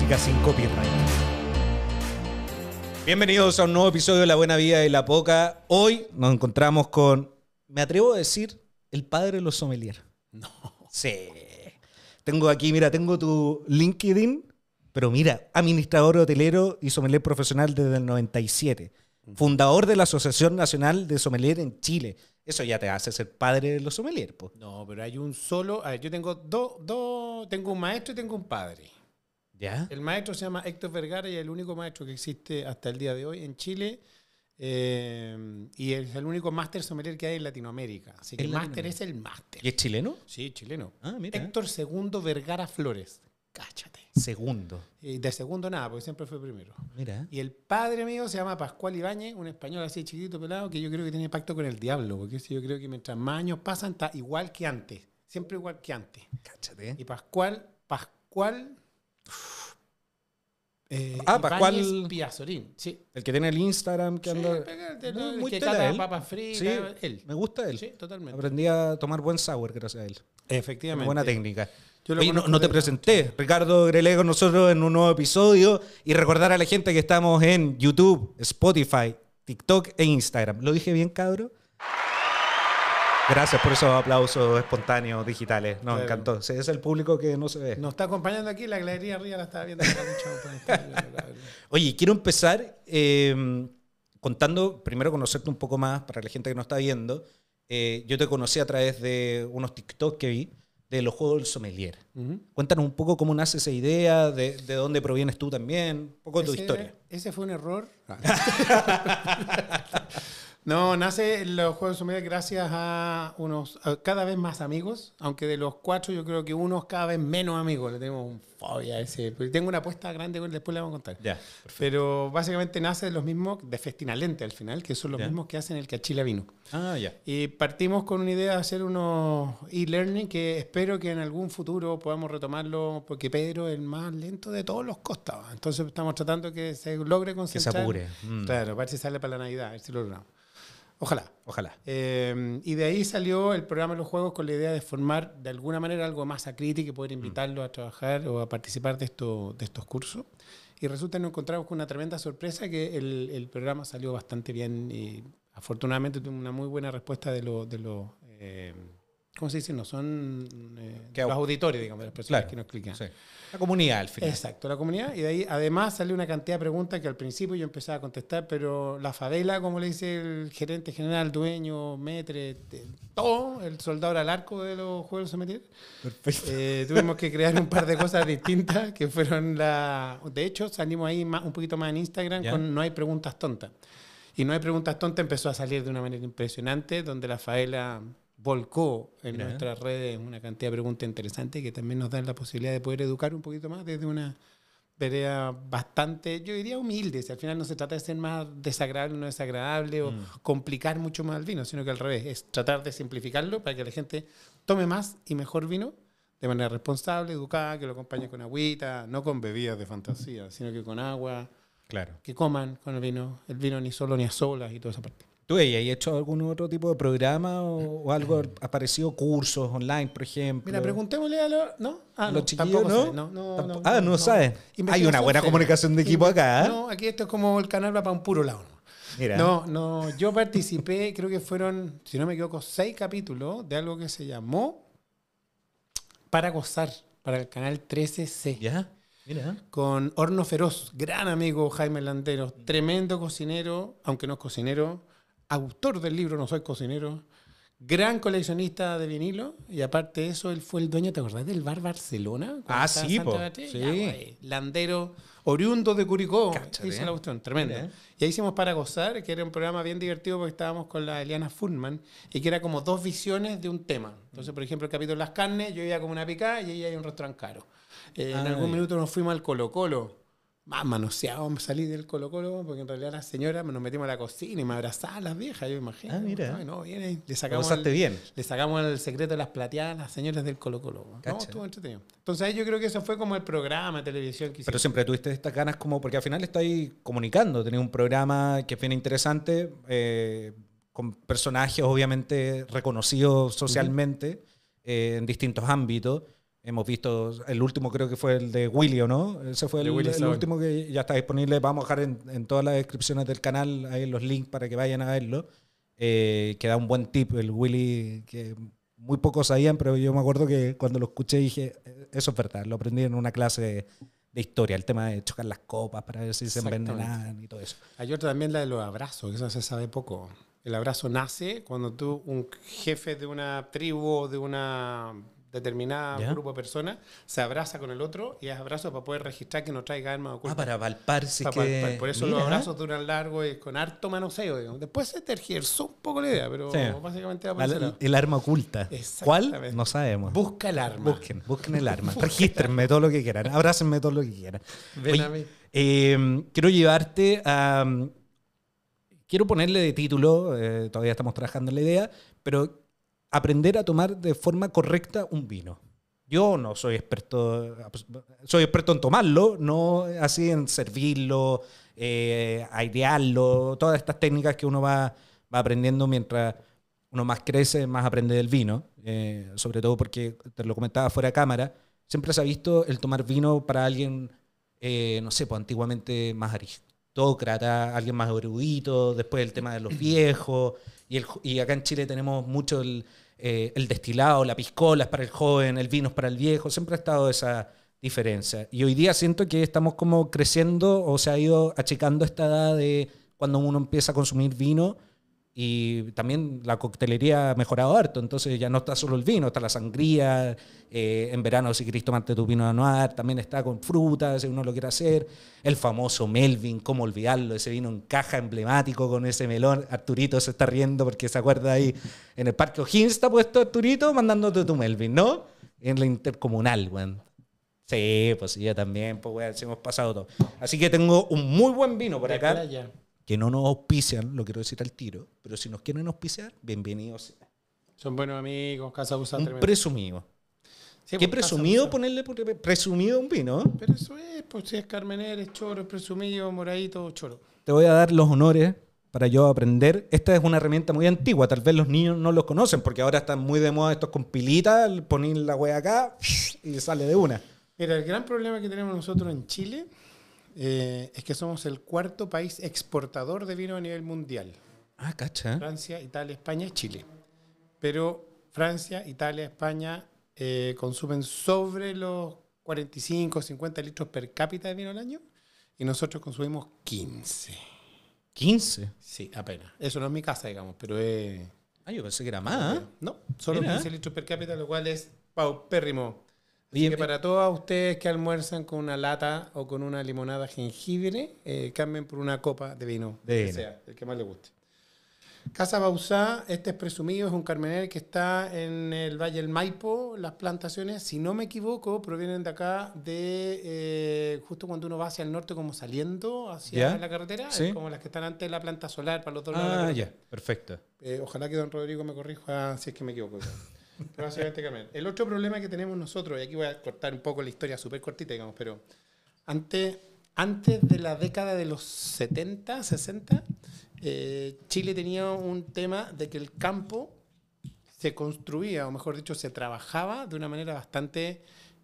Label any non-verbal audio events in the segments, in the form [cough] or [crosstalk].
música sin copyright. Bienvenidos a un nuevo episodio de La Buena Vida y la Poca. Hoy nos encontramos con, me atrevo a decir, el padre de los sommeliers. No. Sí. Tengo aquí, mira, tengo tu LinkedIn, pero mira, administrador hotelero y sommelier profesional desde el 97. Mm. Fundador de la Asociación Nacional de Sommelier en Chile. Eso ya te hace ser padre de los sommeliers, pues. No, pero hay un solo. yo tengo dos. dos, tengo un maestro y tengo un padre. El maestro se llama Héctor Vergara y es el único maestro que existe hasta el día de hoy en Chile. Eh, y es el único máster sommelier que hay en Latinoamérica. Así que el máster es el máster. ¿Y es chileno? Sí, chileno. Ah, Héctor Segundo Vergara Flores. Cáchate. Segundo. Y eh, de segundo nada, porque siempre fue primero. Mira. Y el padre mío se llama Pascual Ibáñez, un español así chiquito, pelado, que yo creo que tiene pacto con el diablo, porque yo creo que mientras más años pasan, está igual que antes. Siempre igual que antes. Cáchate. Y Pascual, Pascual eh, ah, Pascual. El que tiene el Instagram que anda. muy, papas fritas. él. Me gusta él. Sí, totalmente. Aprendí a tomar buen sour gracias a él. Efectivamente. buena técnica. Yo no, te presenté, Ricardo Ricardo con nosotros en un nuevo episodio y recordar a la gente que estamos en YouTube, Spotify, TikTok e Instagram. ¿Lo dije bien, cabro? Gracias por esos aplausos espontáneos, digitales. Nos encantó. es el público que no se ve. Nos está acompañando aquí, la galería arriba la está viendo. [laughs] Oye, quiero empezar em, contando, primero conocerte un poco más para la gente que nos está viendo. Eh, yo te conocí a través de unos TikTok que vi de los juegos del sommelier. Cuéntanos un poco cómo nace esa idea, de, dónde provienes tú también, un poco de tu historia. Ese fue un error. Ah. [laughs] No, nace los Juegos Sumida gracias a unos cada vez más amigos, aunque de los cuatro yo creo que unos cada vez menos amigos. Le tengo un fobia a ese. Tengo una apuesta grande, después le vamos a contar. Pero básicamente nace de los mismos, de Festina Lente al final, que son los mismos que hacen el Cachila Vino. Ah, ya. Y partimos con una idea de hacer unos e-learning que espero que en algún futuro podamos retomarlo, porque Pedro es el más lento de todos los costados. Entonces estamos tratando que se logre concentrar. Que se apure. Mm. Claro, a ver si sale para la Navidad, a ver si lo logramos. Ojalá. Ojalá. Em, y de ahí salió el programa de los juegos con la idea de formar de alguna manera algo más a acrítico y poder mm. invitarlo a trabajar o a participar de, esto, de estos cursos. Y resulta que nos encontramos con una tremenda sorpresa que el, programa salió bastante bien y afortunadamente tuvo una muy buena respuesta de los... De em, ¿Cómo se dice? No son eh, los auditores, digamos, las personas que nos clican. La comunidad, al final. Exacto, la comunidad. Y de ahí, además, sale una cantidad de preguntas que al principio yo empezaba a contestar, pero la favela, como le dice el gerente general, dueño, metre, todo, el soldado al arco de los Juegos Someter. Perfecto. Eh, tuvimos que crear un par de cosas distintas que fueron la... De hecho, salimos ahí un poquito más en Instagram con No hay preguntas tontas. Y No hay preguntas tontas empezó a salir de una manera impresionante, donde la favela volcó en nuestras redes una cantidad de preguntas interesantes que también nos dan la posibilidad de poder educar un poquito más desde una vereda bastante, yo diría humilde. Si al final no se trata de ser más desagradable o no desagradable o mm. complicar mucho más el vino, sino que al revés, es tratar de simplificarlo para que la gente tome más y mejor vino de manera responsable, educada, que lo acompañe con agüita, no con bebidas de fantasía, sino que con agua. Claro. Que coman con el vino, el vino ni solo ni a solas y toda esa parte. ¿Tú has hecho algún otro tipo de programa o, o algo [clears throat] aparecido, cursos online, por ejemplo? Mira, preguntémosle a los... ¿No? Ah, no, chiquillos, ¿no? ah, no, sabes. Hay una buena comunicación de equipo acá. ¿eh? No, aquí esto es como el canal va para un puro lado. Mira. No, no, yo participé, [laughs] creo que fueron, si no me equivoco, seis capítulos de algo que se llamó Para Gozar, para el canal 13C. ¿Ya? Mira. Con Horno Feroz, gran amigo Jaime Landeros, tremendo cocinero, aunque no es cocinero, autor del libro No Soy Cocinero, gran coleccionista de vinilo, y aparte de eso, él fue el dueño, ¿te acordás del bar Barcelona? Ah, sí, sí. Pues, landero, oriundo de Curicó. la cuestión, Y ahí hicimos Para Gozar, que era un programa bien divertido porque estábamos con la Eliana Furman, y que era como dos visiones de un tema. Entonces, por ejemplo, el capítulo Las Carnes, yo iba como una picada y ella hay un restaurante caro. Eh, en algún minuto nos fuimos al Colo Colo más manoseado salí del Colo Colo, porque en realidad las señoras nos metimos a la cocina y me abrazaban las viejas, yo imagino. Ah, mira. No, viene, eh, le sacamos el, bien. Le sacamos el secreto de las plateadas a las señoras del Colo Colo. No, Entonces yo creo que eso fue como el programa de televisión que Pero siempre tuviste estas ganas como, porque al final estáis comunicando, Tenéis un programa que viene interesante, eh, con personajes obviamente reconocidos socialmente eh, en distintos ámbitos. Hemos visto, el último creo que fue el de Willy, no? Ese fue el, el último que ya está disponible. Vamos a dejar en, todas las descripciones del canal ahí los links para que vayan a verlo. Eh, que da un buen tip el Willy, que muy pocos sabían, pero yo me acuerdo que cuando lo escuché dije, eh, eso es verdad, lo aprendí en una clase de historia, el tema de chocar las copas para ver si se envenenan y todo eso. Hay otra también, la de los abrazos, que eso se sabe poco. El abrazo nace cuando tú, un jefe de una tribu, de una determinada grupo de personas, se abraza con el otro y es abrazo para poder registrar que no traiga arma ah, oculta Ah, para palpar que... Por eso los abrazos duran largo y con harto manoseo. Después se tergiversó un poco la idea, pero básicamente va a El arma oculta. ¿Cuál? No sabemos. Busca el arma. Busquen, el arma. [laughs] Regístrenme todo lo que quieran. Abrácenme todo lo que quieran. Ven a mí. Em, quiero llevarte a... Em, quiero ponerle de título, eh, todavía estamos trabajando en la idea, pero aprender a tomar de forma correcta un vino. Yo no soy experto, soy experto en tomarlo, no así en servirlo, eh, airearlo, todas estas técnicas que uno va, aprendiendo mientras uno más crece, más aprende del vino, eh, sobre todo porque, te lo comentaba fuera de cámara, siempre se ha visto el tomar vino para alguien, eh, no sé, pues antiguamente más arisco aristócrata, alguien más erudito, después el tema de los viejos, y, el, y acá en Chile tenemos mucho el, eh, el destilado, la piscola es para el joven, el vino es para el viejo, siempre ha estado esa diferencia. Y hoy día siento que estamos como creciendo o se ha ido achicando esta edad de cuando uno empieza a consumir vino y también la coctelería ha mejorado harto, entonces ya no está solo el vino, está la sangría, eh, en verano si querés tomarte tu vino anual, también está con frutas, si uno lo quiere hacer. El famoso Melvin, cómo olvidarlo, ese vino en caja emblemático con ese melón. Arturito se está riendo porque se acuerda ahí en el Parque O'Higgins está puesto Arturito mandándote tu Melvin, ¿no? En la intercomunal, weón. Sí, pues yo también, pues weón, hemos pasado todo. Así que tengo un muy buen vino por acá que no nos auspician, lo quiero decir al tiro, pero si nos quieren auspiciar, bienvenidos. Son buenos amigos, Casa Un presumido. Qué pues, presumido ponerle presumido un vino. ¿eh? Pero eso es, pues si es Carmener, es choro, es presumido, moradito, choro. Te voy a dar los honores para yo aprender. Esta es una herramienta muy antigua, tal vez los niños no los conocen, porque ahora están muy de moda estos con pilitas, poner la wea acá y sale de una. Mira, el gran problema que tenemos nosotros en Chile eh, es que somos el cuarto país exportador de vino a nivel mundial. Ah, cacha. Francia, Italia, España y Chile. Pero Francia, Italia, España eh, consumen sobre los 45, 50 litros per cápita de vino al año y nosotros consumimos 15. ¿15? Sí, apenas. Eso no es mi casa, digamos, pero es... Ah, yo pensé que era más. No, solo 15 litros per cápita, lo cual es paupérrimo y que eh, para todos ustedes que almuerzan con una lata o con una limonada jengibre, eh, cambien por una copa de vino, de que sea, el que más les guste. Casa Bausá, este es presumido, es un carmener que está en el Valle del Maipo. Las plantaciones, si no me equivoco, provienen de acá, de eh, justo cuando uno va hacia el norte, como saliendo hacia la carretera, como las que están antes de la planta solar para los dos lados. Ah, ya, perfecto. ojalá que don Rodrigo me corrija si es que me equivoco. [laughs] El otro problema que tenemos nosotros, y aquí voy a cortar un poco la historia súper cortita, digamos, pero antes, antes de la década de los 70, 60, eh, Chile tenía un tema de que el campo se construía, o mejor dicho, se trabajaba de una manera bastante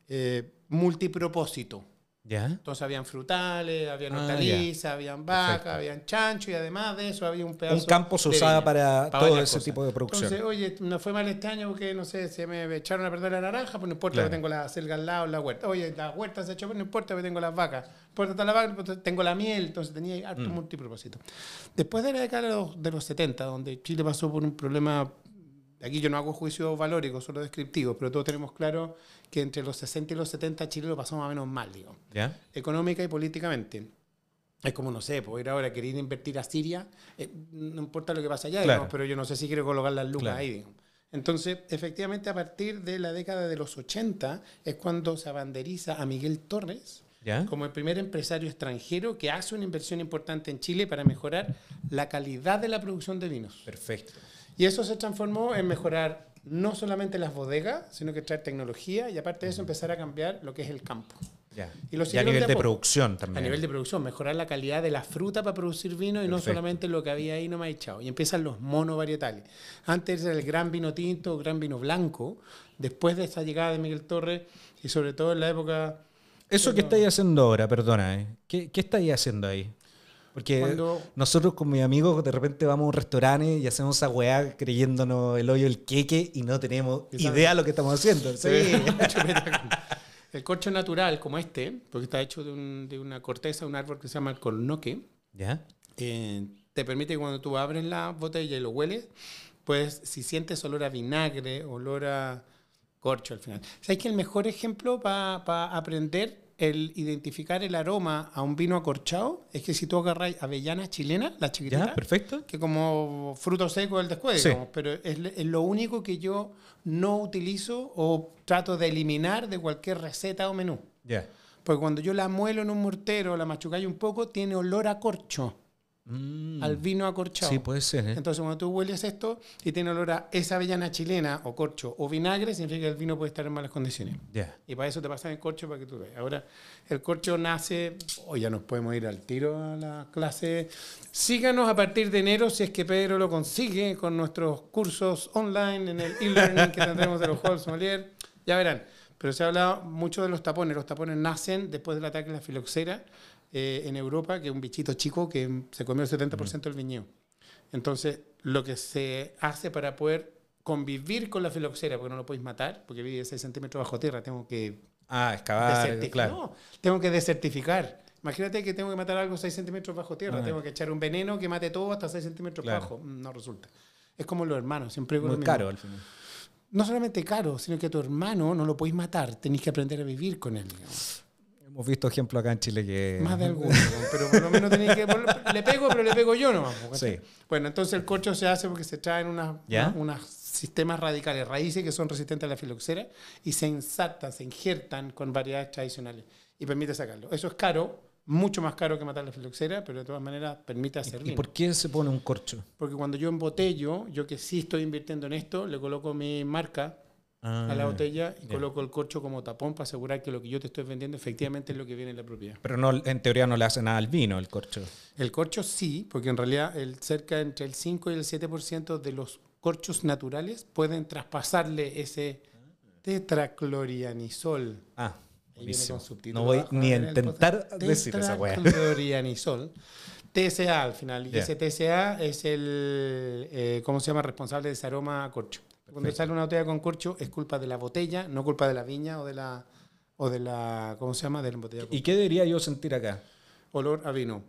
eh, multipropósito. Entonces habían frutales, habían ah, hortalizas, habían vacas, habían chancho y además de eso había un pedazo. Un campo se usaba para, todo ese tipo de producción. Entonces, oye, no fue mal este año porque, no sé, se me echaron a perder la naranja, pues no importa, que tengo la selga al lado, la huerta. Oye, la huerta se echó, pues no importa, que tengo las vacas. No importa, la vaca, tengo la miel, entonces tenía harto mm. multipropósito. Después de la década de los, de los 70, donde Chile pasó por un problema aquí yo no hago juicios valóricos, solo descriptivos, pero todos tenemos claro que entre los 60 y los 70 Chile lo pasamos más o menos mal, digo. Económica y políticamente. Es como, no sé, puedo ir ahora a querer invertir a Siria, eh, no importa lo que pasa allá, pero yo no sé si quiero colocar las lucas ahí, Entonces, efectivamente, a partir de la década de los 80 es cuando se abanderiza a Miguel Torres como el primer empresario extranjero que hace una inversión importante en Chile para mejorar la calidad de la producción de vinos. Perfecto. Y eso se transformó en mejorar no solamente las bodegas, sino que traer tecnología y aparte de eso empezar a cambiar lo que es el campo. Y, a nivel de, producción también. A nivel de producción, mejorar la calidad de la fruta para producir vino y no solamente lo que había ahí no nomás echado. Y empiezan los monovarietales. Antes era el gran vino tinto, gran vino blanco. Después de esta llegada de Miguel Torres y sobre todo en la época... Eso que estáis haciendo ahora, perdona, ¿eh? ¿qué estáis haciendo ahí? Porque nosotros con mis amigos de repente vamos a un restaurante y hacemos esa weá creyéndonos el hoyo, el queque y no tenemos idea lo que estamos haciendo. Sí. [laughs] el corcho natural como este, porque está hecho de, una corteza, un árbol que se llama el cornoque, ¿Ya? Eh, te permite que cuando tú abres la botella y lo hueles, pues si sientes olor a vinagre, olor a corcho al final. ¿Sabes que el mejor ejemplo para aprender el identificar el aroma a un vino acorchado es que si tú agarras avellana chilena, la chiquitita, perfecto. que como frutos secos el descuento, pero es, lo único que yo no utilizo o trato de eliminar de cualquier receta o menú. Ya. Porque cuando yo la muelo en un mortero, la machucayo un poco, tiene olor a corcho. Mm. al vino acorchado. Sí, puede ser. ¿eh? Entonces, cuando tú hueles esto y tiene olor a esa avellana chilena o corcho o vinagre, significa que el vino puede estar en malas condiciones. Y para eso te pasan el corcho para que tú veas. Ahora, el corcho nace, o ya nos podemos ir al tiro a la clase. Síganos a partir de enero si es que Pedro lo consigue con nuestros cursos online en el e-learning que tendremos de los Juegos Molier. Ya verán. Pero se ha hablado mucho de los tapones. Los tapones nacen después del ataque de la filoxera eh, en Europa, que es un bichito chico que se comió el 70% mm. del viñedo. Entonces, lo que se hace para poder convivir con la filoxera, porque no lo podéis matar, porque vive 6 centímetros bajo tierra, tengo que... Ah, excavar, claro. tengo que desertificar. Imagínate que tengo que matar algo 6 centímetros bajo tierra, ah. tengo que echar un veneno que mate todo hasta 6 centímetros bajo. Mm, no resulta. Es como los hermanos, siempre Muy caro al final. No solamente caro, sino que tu hermano no lo podéis matar, tenéis que aprender a vivir con él. Digamos. Hemos visto ejemplos acá en Chile que... Más de [laughs] alguno, pero por lo menos tenía que... Le pego, pero le pego yo nomás. Sí. Bueno, entonces el corcho se hace porque se traen unas, sistemas radicales, raíces que son resistentes a la filoxera y se insertan, se injertan con variedades tradicionales y permite sacarlo. Eso es caro, mucho más caro que matar la filoxera, pero de todas maneras permite hacer ¿Y, vino. ¿Y por qué se pone un corcho? Porque cuando yo embotello, yo que sí estoy invirtiendo en esto, le coloco mi marca a la ah, botella y coloco el corcho como tapón para asegurar que lo que yo te estoy vendiendo efectivamente es lo que viene en la propiedad. Pero no, en teoría no le hace nada al vino el corcho. El corcho sí, porque en realidad el, cerca entre el 5 y el 7% de los corchos naturales pueden traspasarle ese tetraclorianisol. Ah, No voy ni a intentar decir esa weá. Tetraclorianisol. [laughs] TSA al final. Y ese TSA es el, eh, ¿cómo se llama? Responsable de ese aroma corcho. Cuando sale una botella con corcho es culpa de la botella, no culpa de la viña o de la o de la ¿cómo se llama? de la botella. ¿Y qué debería yo sentir acá? Olor a vino.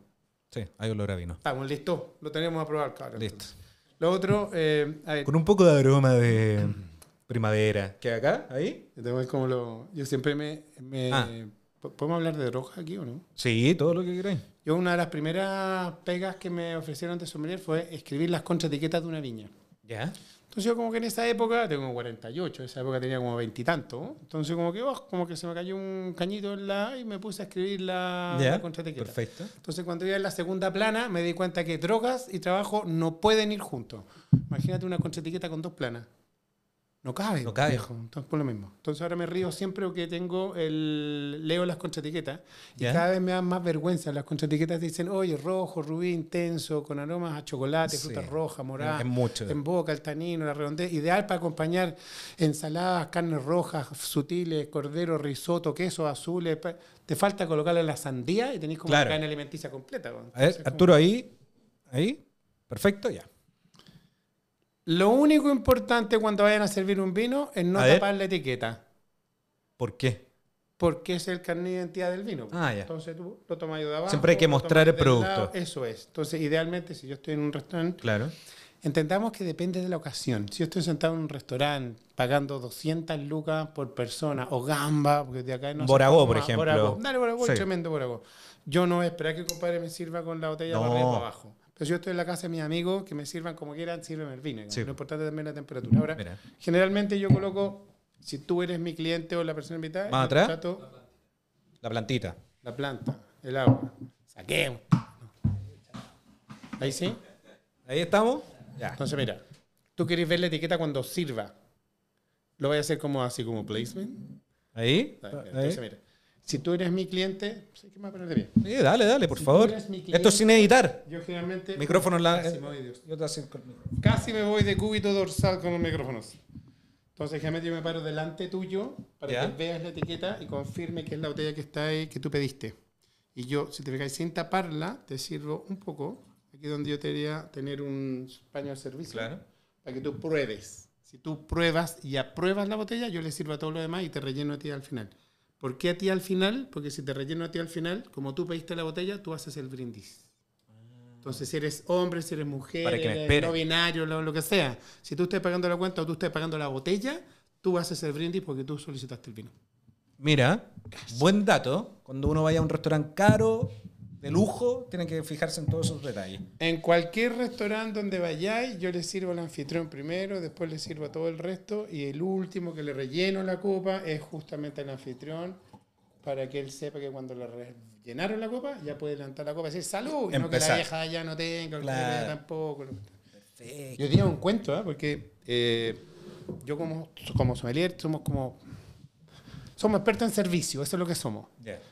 Sí, hay olor a vino. Estamos listo. lo tenemos a probar, claro. Listo. Lo otro, eh, Con un poco de aroma de primavera. ¿Qué acá? ¿Ahí? como lo, yo siempre me... Ah. ¿Podemos hablar de roja aquí o no? Sí, todo lo que queráis. Yo una de las primeras pegas que me ofrecieron de sommelier fue escribir las contraetiquetas de una viña. ¿Ya? Entonces yo como que en esa época, tengo 48, en esa época tenía como veintitantos, entonces como que oh, como que se me cayó un cañito en la y me puse a escribir la, Perfecto. Entonces cuando iba en la segunda plana me di cuenta que drogas y trabajo no pueden ir juntos. Imagínate una etiqueta con dos planas. No cabe. No cabe. Entonces, por lo mismo. Entonces ahora me río siempre que tengo el. Leo las contraetiquetas y cada vez me dan más vergüenza. Las contraetiquetas dicen, oye, rojo, rubí intenso, con aromas a chocolate, fruta roja, morada. mucho. En boca, el tanino, la redondez. Ideal para acompañar ensaladas, carnes rojas, sutiles, cordero, risotto, queso, azules. Te falta colocarle la sandía y tenéis como una carne alimenticia completa. Arturo, ahí. Ahí. Perfecto, ya. Lo único importante cuando vayan a servir un vino es no tapar la etiqueta, ¿Por qué? porque es el carnet de identidad del vino. Ah, ya. Entonces tú lo tomas de abajo. Siempre hay que mostrar el producto. Eso es. Entonces, idealmente, si yo estoy en un restaurante, Claro. entendamos que depende de la ocasión. Si yo estoy sentado en un restaurante pagando 200 lucas por persona, o gamba, porque de acá no Boragó, por ejemplo. Boragó. Dale, Boragó, tremendo Boragó. Yo no voy a esperar que el compadre me sirva con la botella abajo. Pero yo estoy en la casa de mis amigos, que me sirvan como quieran, sirven el vino. Lo importante también la temperatura. Ahora, generalmente yo coloco, si tú eres mi cliente o la persona invitada, ¿Más atrás? la plantita. La planta, el agua. Saquemos. Ahí sí. Ahí estamos. Entonces, mira, tú quieres ver la etiqueta cuando sirva. Lo voy a hacer como así, como placement. Ahí. Entonces, mira si tú eres mi cliente, pues que me dale, dale, por favor. Esto sin editar. Yo generalmente. Micrófonos la. Casi, casi me voy de cúbito dorsal con los micrófonos. Entonces, generalmente yo me paro delante tuyo para que veas la etiqueta y confirme que es la botella que está ahí, que tú pediste. Y yo, si te fijas sin taparla, te sirvo un poco. Aquí donde yo te diría tener un paño de servicio. Claro. Para que tú pruebes. Si tú pruebas y apruebas la botella, yo le sirvo a todo lo demás y te relleno a ti al final. ¿Por qué a ti al final? Porque si te relleno a ti al final, como tú pediste la botella, tú haces el brindis. Entonces, si eres hombre, si eres mujer, eh, eres no binario, lo, lo, que sea, si tú estás pagando la cuenta o tú estás pagando la botella, tú haces el brindis porque tú solicitaste el vino. Mira, buen dato. Cuando uno vaya a un restaurante caro, de lujo, tienen que fijarse en todos esos detalles. En cualquier restaurante donde vayáis, yo le sirvo al anfitrión primero, después le sirvo a todo el resto y el último que le relleno la copa es justamente el anfitrión para que él sepa que cuando le rellenaron la copa ya puede levantar la copa y decir salud, y no que la vieja ya no tenga, nada tampoco. Yo diría un cuento, ¿ah? porque eh, yo como, como sommelier somos como somos expertos en servicio, eso es lo que somos.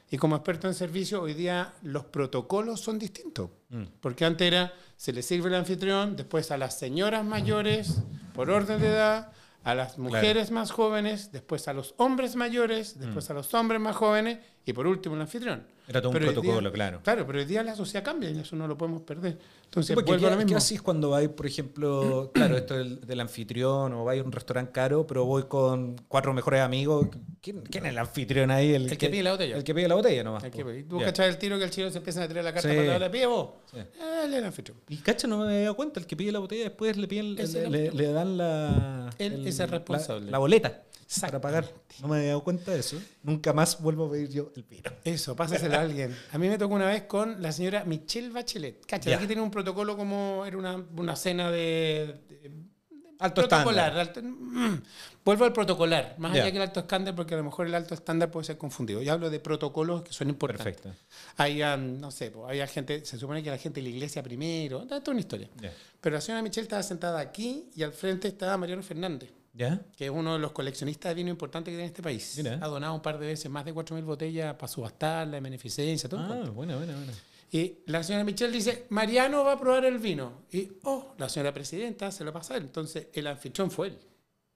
Y como expertos en servicio, hoy día los protocolos son distintos. Mm. Porque antes era, se le sirve el anfitrión, después a las señoras mayores, mm. por orden de edad, a las mujeres más jóvenes, después a los hombres mayores, después mm. a los hombres más jóvenes, y por último el anfitrión. Era todo un protocolo, claro. Claro, pero el día la sociedad cambia y eso no lo podemos perder. Entonces, ¿qué, haces cuando hay, por ejemplo, [clears throat] claro, esto del, anfitrión o vais a un restaurante caro, pero voy con cuatro mejores amigos? ¿Quién, es el anfitrión ahí? El, que, pide la botella. El que pide la botella nomás. ¿Tú cachas el tiro que el chino se empieza a tirar la carta para la pide vos? Sí. Ah, el anfitrión. Y cacha, no me había dado cuenta, el que pide la botella después le, piden, le, dan la. es el responsable. la boleta para pagar. No me había dado cuenta de eso. Nunca más vuelvo a pedir yo el vino. Eso, pásaselo a alguien. A mí me tocó una vez con la señora Michelle Bachelet. Cacha, aquí tiene un protocolo como era una, una cena de, alto protocolar. Mm, vuelvo al protocolar, más allá que el alto estándar, porque a lo mejor el alto estándar puede ser confundido. Yo hablo de protocolos que son importantes. Perfecto. Hay, um, no sé, había gente, se supone que la gente de la iglesia primero, toda una historia. Pero la señora Michelle estaba sentada aquí y al frente estaba Mariano Fernández que es uno de los coleccionistas de vino importante que tiene este país. Ha donado un par de veces más de 4.000 botellas para subastarla, la beneficencia, todo. Ah, y la señora Michelle dice, Mariano va a probar el vino. Y, oh, la señora presidenta se lo pasa Entonces, el anfitrión fue él.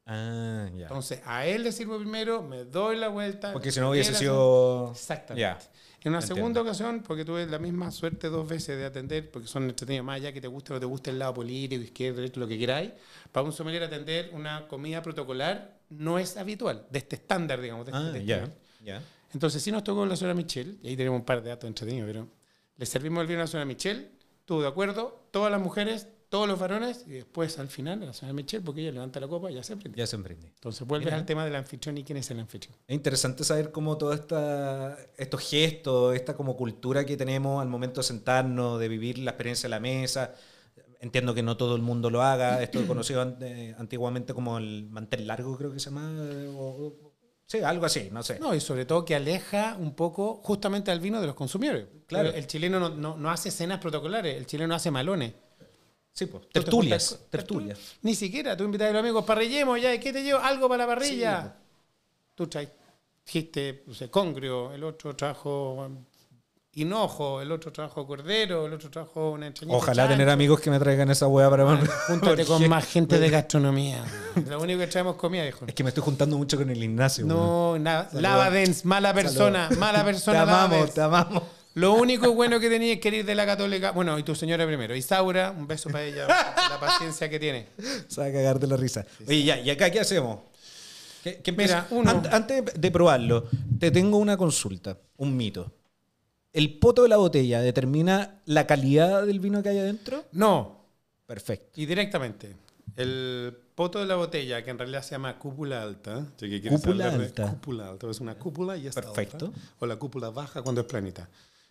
Ah, ya. Entonces, a él le sirvo primero, me doy la vuelta. Porque si no hubiese sido. Exactamente. En una segunda ocasión, porque tuve la misma suerte dos veces de atender, porque son entretenidos más allá que te guste o te guste el lado político, izquierdo, derecho, lo que queráis. Para un sommelier atender una comida protocolar no es habitual, de este estándar, digamos. De este, ah, este ya. Entonces, si nos tocó la señora Michelle, y ahí tenemos un par de datos entretenidos, pero le servimos el vino a la señora Michelle, tú de acuerdo, todas las mujeres todos los varones y después al final la señora Michelle, porque ella levanta la copa, ya se Ya se emprende. Entonces vuelves al tema del anfitrión y quién es el anfitrión. Es interesante saber cómo todos estos gestos, esta como cultura que tenemos al momento de sentarnos, de vivir la experiencia de la mesa. Entiendo que no todo el mundo lo haga, esto [coughs] conocido antiguamente como el mantel largo, creo que se llama, o, Sí, algo así, no sé. No, y sobre todo que aleja un poco justamente al vino de los consumidores. Claro. El chileno no, no, no hace cenas protocolares, el chileno hace malones. Sí, pues. Tertulias. Tertulias. Ni siquiera. Tú invitas a los amigos, parrillemos ya. ¿Qué te llevo? Algo para la parrilla. Tú trajiste Dijiste, congrio. El otro trajo hinojo. El otro trajo cordero. El otro trajo una Ojalá tener amigos que me traigan esa hueá para. Bueno, [laughs] júntate con más gente de gastronomía. Lo único que traemos comida, hijo. Es que me estoy juntando mucho con el Ignacio. No, nada. Lava Dance, mala persona. Mala persona. te amamos, te amamos. Lo único bueno que tenía es querer de la católica. Bueno, y tu señora primero. Isaura, un beso para ella, la paciencia que tiene. Se va a cagar de la risa. Oye, ya, ¿y acá qué hacemos? ¿Qué, Mira, antes de probarlo, te tengo una consulta, un mito. ¿El poto de la botella determina la calidad del vino que hay adentro? No. Perfecto. Y directamente. El poto de la botella, que en realidad se llama cúpula alta. cúpula alta. Cúpula alta. Es una cúpula y es Perfecto. o la cúpula baja cuando es planita.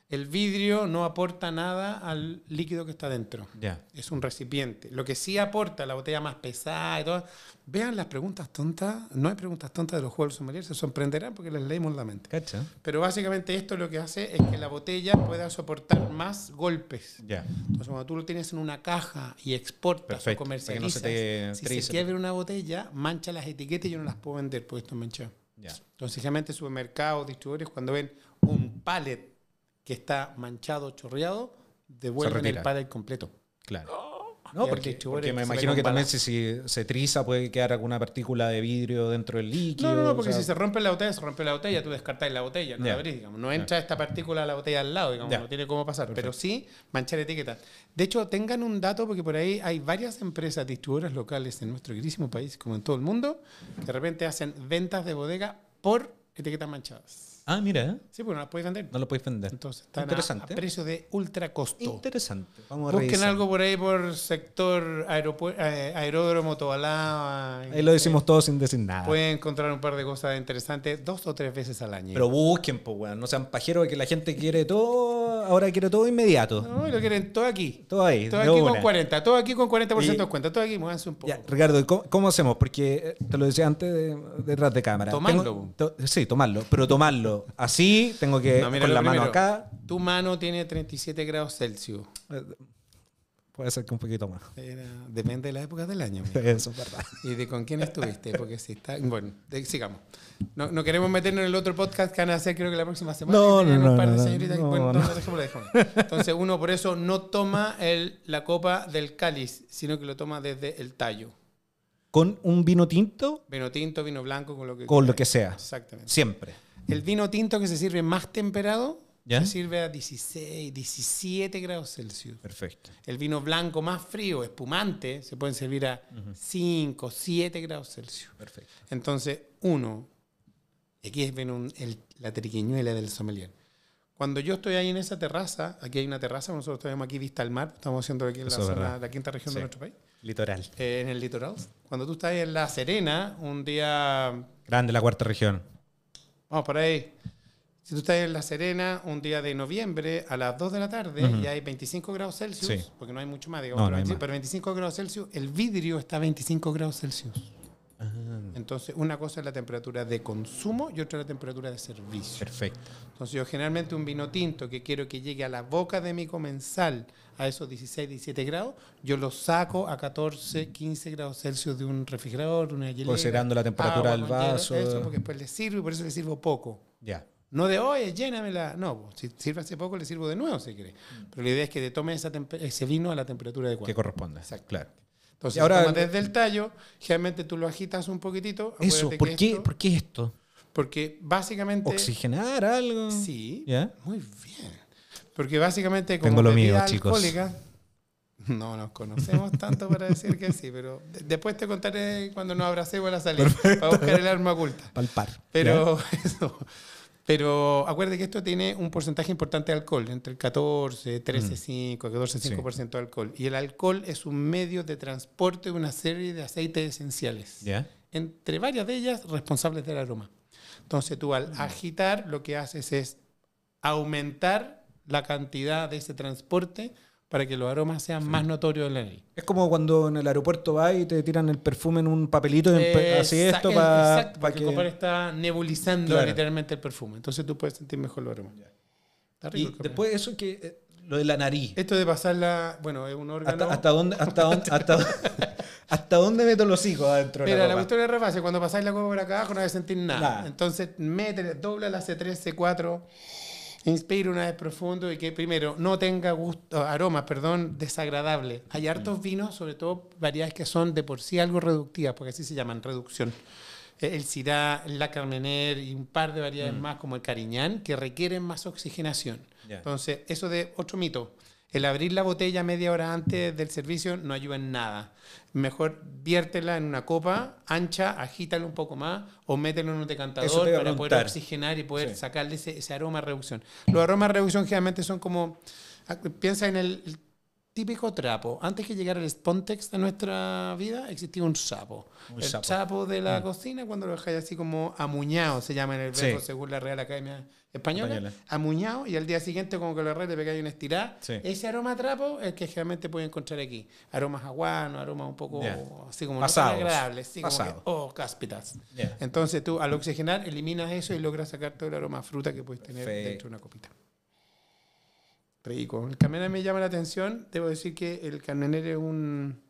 El vidrio no aporta nada al líquido que está dentro. Es un recipiente. Lo que sí aporta la botella más pesada y todo. Vean las preguntas tontas. No hay preguntas tontas de los juegos sommeliers. Se sorprenderán porque les leímos la mente. Pero básicamente esto lo que hace es que la botella pueda soportar más golpes. Ya. Entonces cuando tú lo tienes en una caja y exportas Perfecto, o comercializas, no se si se quiebra una botella, mancha las etiquetas y yo no las puedo vender porque esto es manchado. Entonces sencillamente supermercados, distribuidores, cuando ven un pallet que está manchado, chorreado, devuelven el pádel completo. Claro. Oh. No, porque, me imagino que también si, se triza puede quedar alguna partícula de vidrio dentro del líquido. No, no, porque si se rompe la botella, se rompe la botella, tú descartas la botella, no la abrís, digamos. No entra esta partícula a la botella al lado, digamos, no tiene cómo pasar. Pero sí manchar etiquetas. De hecho, tengan un dato porque por ahí hay varias empresas distribuidoras locales en nuestro querísimo país, como en todo el mundo, que de repente hacen ventas de bodega por etiquetas manchadas. Ah, mira. Sí, pues no las podéis vender. No lo podéis vender. Entonces está Interesante. A, precio de ultra costo. Interesante. Vamos a Busquen algo por ahí por sector eh, aeródromo, Tobalá. Eh, ahí lo decimos eh, todos sin decir nada. Pueden encontrar un par de cosas interesantes dos o tres veces al año. Pero busquen, pues, weón. No sean pajeros que la gente quiere todo, ahora quiere todo inmediato. No, lo quieren todo aquí. Todo ahí. Todo aquí con 40. Todo aquí con 40% de cuenta. Todo aquí, muévanse un poco. Ricardo, ¿cómo, hacemos? Porque te lo decía antes detrás de, cámara. Tomarlo. sí, tomarlo. Pero tomarlo así, tengo que con la mano acá. Tu mano tiene 37 grados Celsius. Eh, puede ser que un poquito más. depende de la épocas del año. [laughs] Eso es verdad. ¿Y de con quién estuviste? Porque si está. Bueno, sigamos. No, queremos meternos en el otro podcast que van a hacer, creo que la próxima semana. No, no, no. entonces, uno por eso no toma la copa del cáliz, sino que lo toma desde el tallo. ¿Con un vino tinto? Vino tinto, vino blanco, con lo que Con lo que sea. Exactamente. Siempre. El vino tinto que se sirve más temperado se sirve a 16, 17 grados Celsius. Perfecto. El vino blanco más frío, espumante, se puede servir a 5, 7 grados Celsius. Perfecto. Entonces, uno, aquí es la triquiñuela del sommelier. Cuando yo estoy ahí en esa terraza, aquí hay una terraza, nosotros estamos aquí vista al mar, estamos haciendo aquí en la, quinta región de nuestro país. Litoral. Eh, en el litoral. Cuando tú estás en La Serena, un día... Grande la cuarta región. Vamos por ahí. Si tú estás en La Serena un día de noviembre a las 2 de la tarde y hay 25 grados Celsius, porque no hay mucho más, digamos, pero, 25 grados Celsius, el vidrio está a 25 grados Celsius. Ah. Entonces, una cosa es la temperatura de consumo y otra la temperatura de servicio. Perfecto. Entonces, yo generalmente un vino tinto que quiero que llegue a la boca de mi comensal a esos 16, 17 grados, yo lo saco a 14, 15 grados Celsius de un refrigerador, de una hielera. Considerando la temperatura del vaso. Eso, porque después le sirve y por eso le sirvo poco. Ya. No de, hoy, llénamela. No, pues, si sirve hace poco, le sirvo de nuevo, si cree mm. Pero la idea es que te tome esa ese vino a la temperatura adecuada. Que corresponda. Exacto. Claro. Entonces, ahora, desde el tallo, generalmente tú lo agitas un poquitito. Eso, ¿por, qué, esto, ¿por qué esto? Porque básicamente. Oxigenar algo. Sí. ya Muy bien. Porque básicamente como Tengo lo mío, alcohólica, no nos conocemos tanto para decir que sí, pero después te contaré cuando nos abracemos a la salida para buscar el arma oculta. Palpar. Pero [laughs] eso. Pero acuerde que esto tiene un porcentaje importante de alcohol, entre el 14, 13, 5, 14, 5% de alcohol. Y el alcohol es un medio de transporte de una serie de aceites esenciales, Ya. entre varias de ellas responsables del aroma. Entonces tú al mm. agitar lo que haces es aumentar la cantidad de ese transporte para que los aromas sean más notorios en la nariz. Es como cuando en el aeropuerto vas y te tiran el perfume en un papelito y así esto para, exacto, que el compadre está nebulizando literalmente el perfume. Entonces tú puedes sentir mejor los aromas. Está rico, y después eso que eh, lo de la nariz. Esto de pasarla, bueno, es un órgano. Hasta, dónde [laughs] hasta dónde hasta, dónde meto los hijos adentro Mira, de la, cuestión es re cuando pasáis la copa por acá abajo no vais a sentir nada. Entonces, dobla la C3, C4 Inspira una vez profundo y que primero no tenga gusto, aromas, perdón, desagradable. Hay mm. hartos vinos, sobre todo variedades que son de por sí algo reductivas, porque así se llaman, reducción. Eh, el sidra la Carmener y un par de variedades mm. más como el Cariñán, que requieren más oxigenación. Entonces, eso de otro mito el abrir la botella media hora antes del servicio no ayuda en nada. Mejor viértela en una copa ancha, agítala un poco más o mételo en un decantador para poder oxigenar y poder sacarle ese, aroma a reducción. Los aromas a reducción generalmente son como, ah, piensa en el típico trapo. Antes que llegar el Spontex a nuestra vida, existía un sapo. el sapo. de la mm. cocina, cuando lo dejáis así como amuñado, se llama en el verbo según la Real Academia Española, amuñado, y al día siguiente como que lo red le pegáis una estirada. Ese aroma trapo es el que generalmente puedes encontrar aquí. Aromas aguano, aromas un poco así como Pasados. agradables, así como oh, cáspitas. Entonces tú al oxigenar eliminas eso y logras sacar todo el aroma fruta que puedes tener dentro de una copita. El camionero me llama la atención. Debo decir que el camionero es un.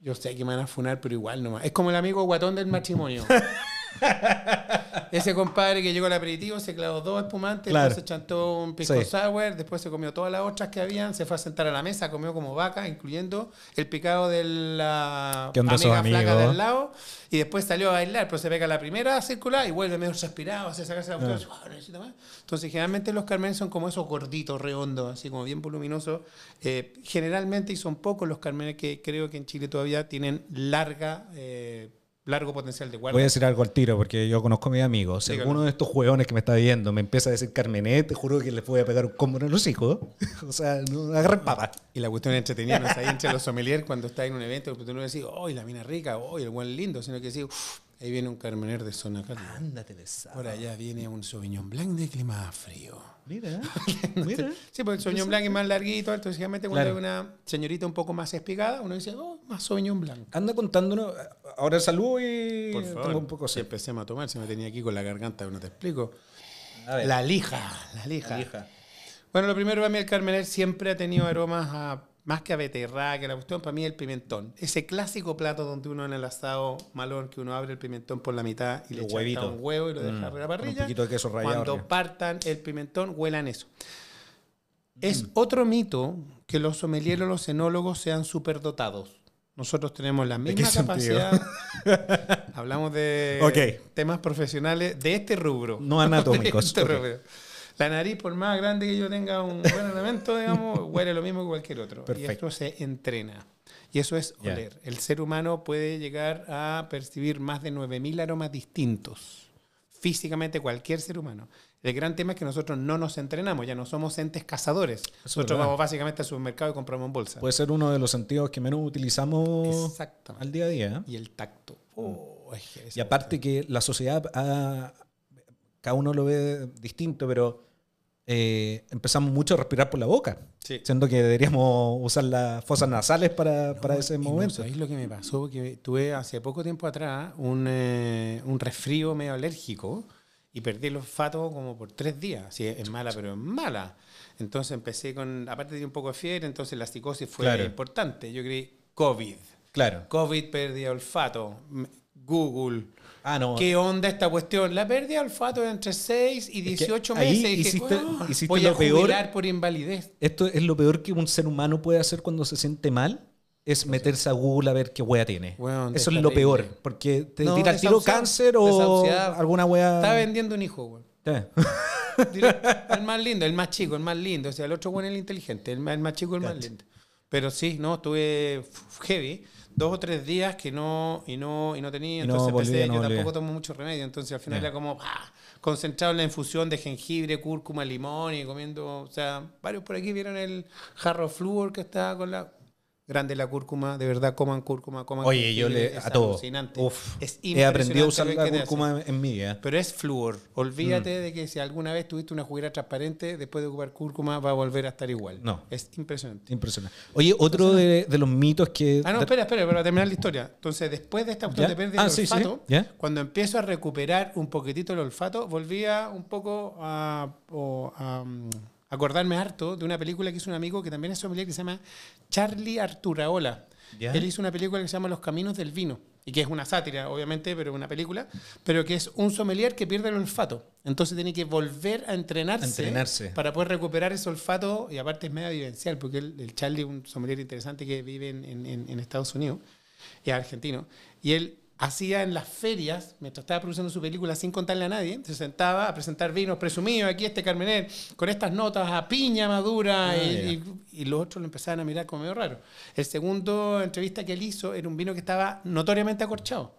Yo sé que me van a funar, pero igual nomás. Es como el amigo guatón del matrimonio. [laughs] Ese compadre que llegó al aperitivo, se clavó dos espumantes, se chantó un pico sour, después se comió todas las ostras que habían, se fue a sentar a la mesa, comió como vaca, incluyendo el picado de la amiga flaca del lado. Y después salió a bailar, pero se pega la primera circular y vuelve medio suspirado, la ah, Entonces, generalmente los Carmenes son como esos gorditos, redondos, así como bien voluminosos. Eh, generalmente, y son pocos los Carmenes que creo que en Chile todavía tienen larga eh, largo potencial de guardia. Voy a decir algo al tiro porque yo conozco a mis amigos. Si alguno de estos hueones que me está viendo me empieza a decir Carmenet, te juro que les voy a pegar un combo en los hijos. [laughs] o sea, no agarren papa. Y la cuestión entretenida no es ahí entre los sommeliers cuando está en un evento, tú no decís, dice la mina rica! uy, el buen lindo! Sino que decís, ahí viene un Carmenet de zona cálida. Ándate, Ahora ya viene un Sauvignon Blanc de clima frío. Mira, [laughs] [laughs] sí, porque el sueño blanco es más larguito, entonces cuando hay una señorita un poco más espigada, uno dice, oh, más soñón blanco Anda contándonos, ahora salud y Por favor, un poco si empecemos a tomar, se me tenía aquí con la garganta, no te explico. La lija, la lija. Bueno, lo primero para mí el Carmener siempre ha tenido aromas a más que a beterraga, que la cuestión, para mí es el pimentón. Ese clásico plato donde uno en el asado malón, que uno abre el pimentón por la mitad y, le echa un huevo y lo deja mm, en la parrilla. Un de Cuando partan el pimentón, huelan eso. Mm. Es otro mito que los o los enólogos sean superdotados. Nosotros tenemos la misma capacidad. [laughs] Hablamos de temas profesionales de este rubro. No anatómicos. [laughs] Este la nariz, por más grande que yo tenga un buen [laughs] elemento, digamos, huele lo mismo que cualquier otro. Y esto se entrena. Y eso es oler. El ser humano puede llegar a percibir más de 9.000 aromas distintos. Físicamente, cualquier ser humano. El gran tema es que nosotros no nos entrenamos, ya no somos entes cazadores. nosotros vamos básicamente al supermercado y compramos en bolsa. Puede ser uno de los sentidos que menos utilizamos al día a día. ¿eh? Y el tacto. Mm. Oh, y aparte que la sociedad, cada uno lo ve distinto, pero eh, empezamos mucho a respirar por la boca, siendo que deberíamos usar las fosas nasales para, para ese momento. es lo que me pasó, que tuve hace poco tiempo atrás un, eh, un resfrío medio alérgico y perdí el olfato como por tres días. Sí, es mala, pero es mala. Entonces empecé con, aparte de un poco de fiebre, entonces la psicosis fue importante. Yo creí COVID. Claro. COVID, perdía olfato. Google, Ah, ¿Qué onda esta cuestión? La pérdida de olfato entre 6 y 18 meses. Y ah, voy a por invalidez. Esto es lo peor que un ser humano puede hacer cuando se siente mal. Es meterse a Google a ver qué hueá tiene. Eso es lo peor. Porque te tiro cáncer o alguna hueá. Está vendiendo un hijo, [laughs] [laughs] el más lindo, el más chico, el más lindo. O sea, el otro bueno el inteligente, el más, chico, el más lindo. Pero sí, no, estuve heavy dos o tres días que no y no y no tenía, entonces pensé, yo tampoco tomo mucho remedio, entonces al final era como concentrado en la infusión de jengibre, cúrcuma, limón y comiendo, o sea, varios por aquí vieron el jarro flúor que estaba con la Grande la cúrcuma, de verdad, coman cúrcuma, coman Oye, yo le a todo. Uf, es he aprendido a usar la cúrcuma en, mi vida. Pero es flúor. Olvídate mm. de que si alguna vez tuviste una juguera transparente, después de ocupar cúrcuma va a volver a estar igual. No. Es impresionante. Impresionante. Oye, otro de, los mitos que. Ah, no, espera, espera, para terminar la historia. Entonces, después de esta cuestión de del olfato, cuando empiezo a recuperar un poquitito el olfato, volvía un poco a acordarme harto de una película que hizo un amigo que también es sommelier, que se llama Charlie Arturaola. Él hizo una película que se llama Los Caminos del Vino, y que es una sátira, obviamente, pero una película, pero que es un sommelier que pierde el olfato. Entonces tiene que volver a entrenarse, para poder recuperar ese olfato, y aparte es medio vivencial, porque el, Charlie es un sommelier interesante que vive en, Estados Unidos, es argentino, y él hacía en las ferias, mientras estaba produciendo su película sin contarle a nadie, se sentaba a presentar vinos presumidos, aquí este Carmenet con estas notas a piña madura, ah, y, los otros lo empezaban a mirar como medio raro. El segundo entrevista que él hizo era un vino que estaba notoriamente acorchado.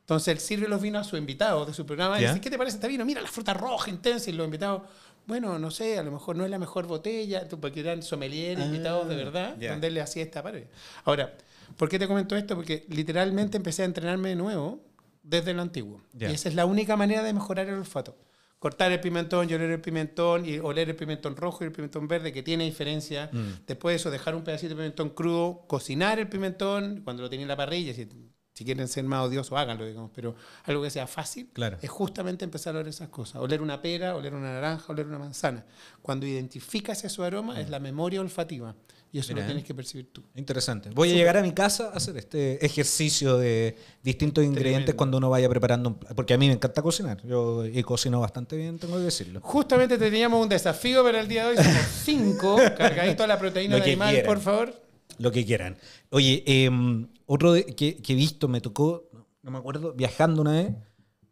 Entonces él sirve los vinos a sus invitados de su programa y dice, ¿qué te parece este vino? Mira la fruta roja intensa y los invitados, bueno, no sé, a lo mejor no es la mejor botella, porque eran sommelier, ah, invitados de verdad, y donde él le hacía esta pared. Ahora, ¿Por qué te comento esto? Porque literalmente empecé a entrenarme de nuevo desde lo antiguo. Y esa es la única manera de mejorar el olfato. Cortar el pimentón, y oler el pimentón, y oler el pimentón rojo y el pimentón verde, que tiene diferencia. Mm. Después de eso, dejar un pedacito de pimentón crudo, cocinar el pimentón cuando lo tenía en la parrilla. Si, si quieren ser más odiosos, háganlo, digamos. Pero algo que sea fácil es justamente empezar a oler esas cosas. Oler una pera, oler una naranja, oler una manzana. Cuando identificas ese aroma, es la memoria olfativa. Y eso lo tienes que percibir tú. Interesante. Voy a llegar a mi casa a hacer este ejercicio de distintos ingredientes cuando uno vaya preparando un Porque a mí me encanta cocinar. Yo he cocino bastante bien, tengo que decirlo. Justamente teníamos un desafío para el día de hoy. [laughs] cinco, cargadito a la proteína de animal, por favor. Lo que quieran. Oye, em, otro que, he visto, me tocó, no me acuerdo, viajando una vez.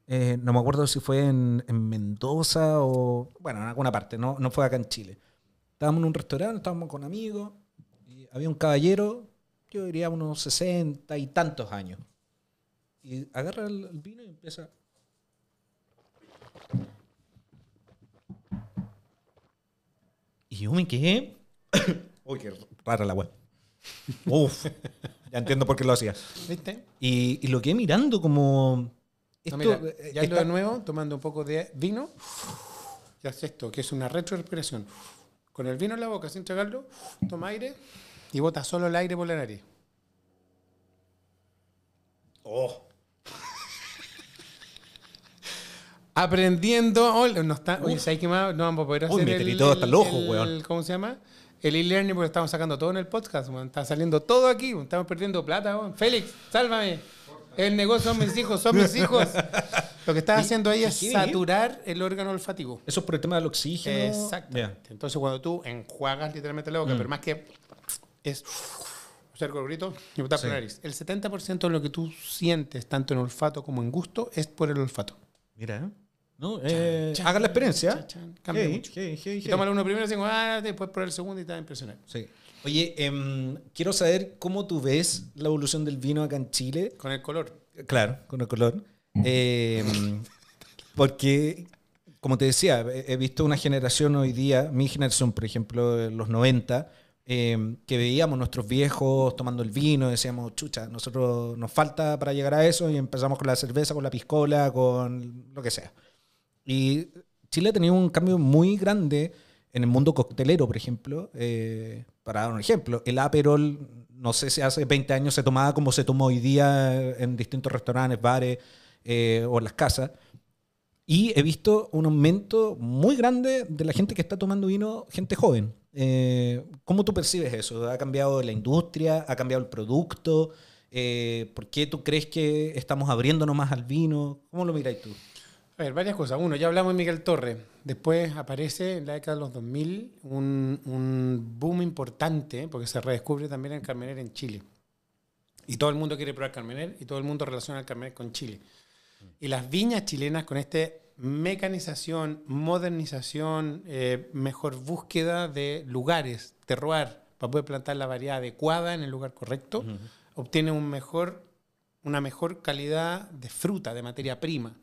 Eh, no me acuerdo si fue en, en, Mendoza o, bueno, en alguna parte, no, no fue acá en Chile. Estábamos en un restaurante, estábamos con amigos, había un caballero, yo diría unos sesenta y tantos años. Y agarra el, vino y empieza. Y yo me quedé. [coughs] Uy, qué rara la web. Uf, ya entiendo por qué lo hacía. ¿Viste? Y, lo quedé mirando como. Esto, eh, ya lo de nuevo, tomando un poco de vino. Y hace esto, que es una retroexpiración Con el vino en la boca, sin tragarlo, toma aire y bota solo el aire por la nariz. Oh. [laughs] Aprendiendo. Oh, no está, No vamos a poder hacer. Uy, el, todo hasta el ojo, weón. ¿Cómo se llama? El e-learning, porque estamos sacando todo en el podcast, Está saliendo todo aquí, Estamos perdiendo plata, weón. Félix, sálvame. El negocio son mis hijos, son mis hijos. [laughs] Lo que estás haciendo ahí es ¿eh? saturar el órgano olfativo. Eso es por el tema del oxígeno. Exactamente. Entonces, cuando tú enjuagas literalmente la boca, mm. pero más que es hacer [sniffs] el grito y botar El 70% de lo que tú sientes, tanto en olfato como en gusto, es por el olfato. Mira, ¿eh? eh, haga la experiencia. cambia mucho. tómale uno primero, ah, después por el segundo y te va Sí. Oye, em, quiero saber cómo tú ves la evolución del vino acá en Chile. Con el color. Eh, claro, con el color. Em, [laughs] porque, como te decía, he visto una generación hoy día, mi generación, por ejemplo, los 90, Em, que veíamos nuestros viejos tomando el vino, decíamos, chucha, nosotros nos falta para llegar a eso y empezamos con la cerveza, con la piscola, con lo que sea. Y Chile ha tenido un cambio muy grande en el mundo coctelero, por ejemplo. Eh, para dar un ejemplo, el Aperol, no sé si hace 20 años se tomaba como se toma hoy día en distintos restaurantes, bares eh, o en las casas. Y he visto un aumento muy grande de la gente que está tomando vino, gente joven. Eh, ¿Cómo tú percibes eso? ¿Ha cambiado la industria? ¿Ha cambiado el producto? Eh, ¿Por qué tú crees que estamos abriéndonos más al vino? ¿Cómo lo miráis tú? A ver, varias cosas. Uno, ya hablamos de Miguel Torre Después aparece en la década de los 2000 un, un boom importante, porque se redescubre también el Carmener en Chile. Y todo el mundo quiere probar Carmener y todo el mundo relaciona el Carmener con Chile. Y las viñas chilenas con este mecanización, modernización, eh, mejor búsqueda de lugares, de terroir, para poder plantar la variedad adecuada en el lugar correcto, obtiene un mejor, una mejor calidad de fruta, de materia prima,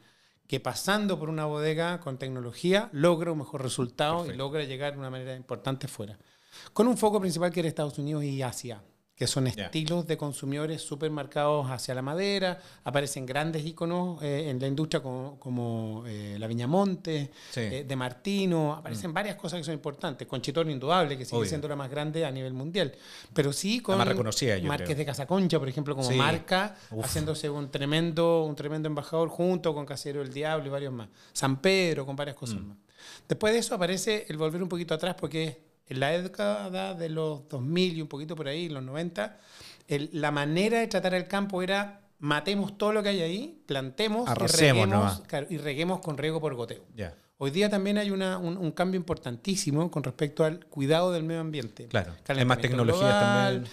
que pasando por una bodega con tecnología logra un mejor resultado y logra llegar de una manera importante fuera. Con un foco principal que era Estados Unidos y Asia que son estilos de consumidores súper hacia la madera. Aparecen grandes íconos eh, en la industria como, eh, la Viñamonte, eh, de Martino. Aparecen mm. varias cosas que son importantes. Conchitor, indudable, que sigue siendo la más grande a nivel mundial. Pero sí con marques de Casaconcha, por ejemplo, como marca, haciéndose un tremendo, un tremendo embajador junto con Casero del Diablo y varios más. San Pedro, con varias cosas mm. más. Después de eso aparece el volver un poquito atrás porque en la década de los 2000 y un poquito por ahí, en los 90, la manera de tratar el campo era matemos todo lo que hay ahí, plantemos y reguemos, y reguemos, con riego por goteo. Hoy día también hay un, cambio importantísimo con respecto al cuidado del medio ambiente. Claro, hay más tecnología también.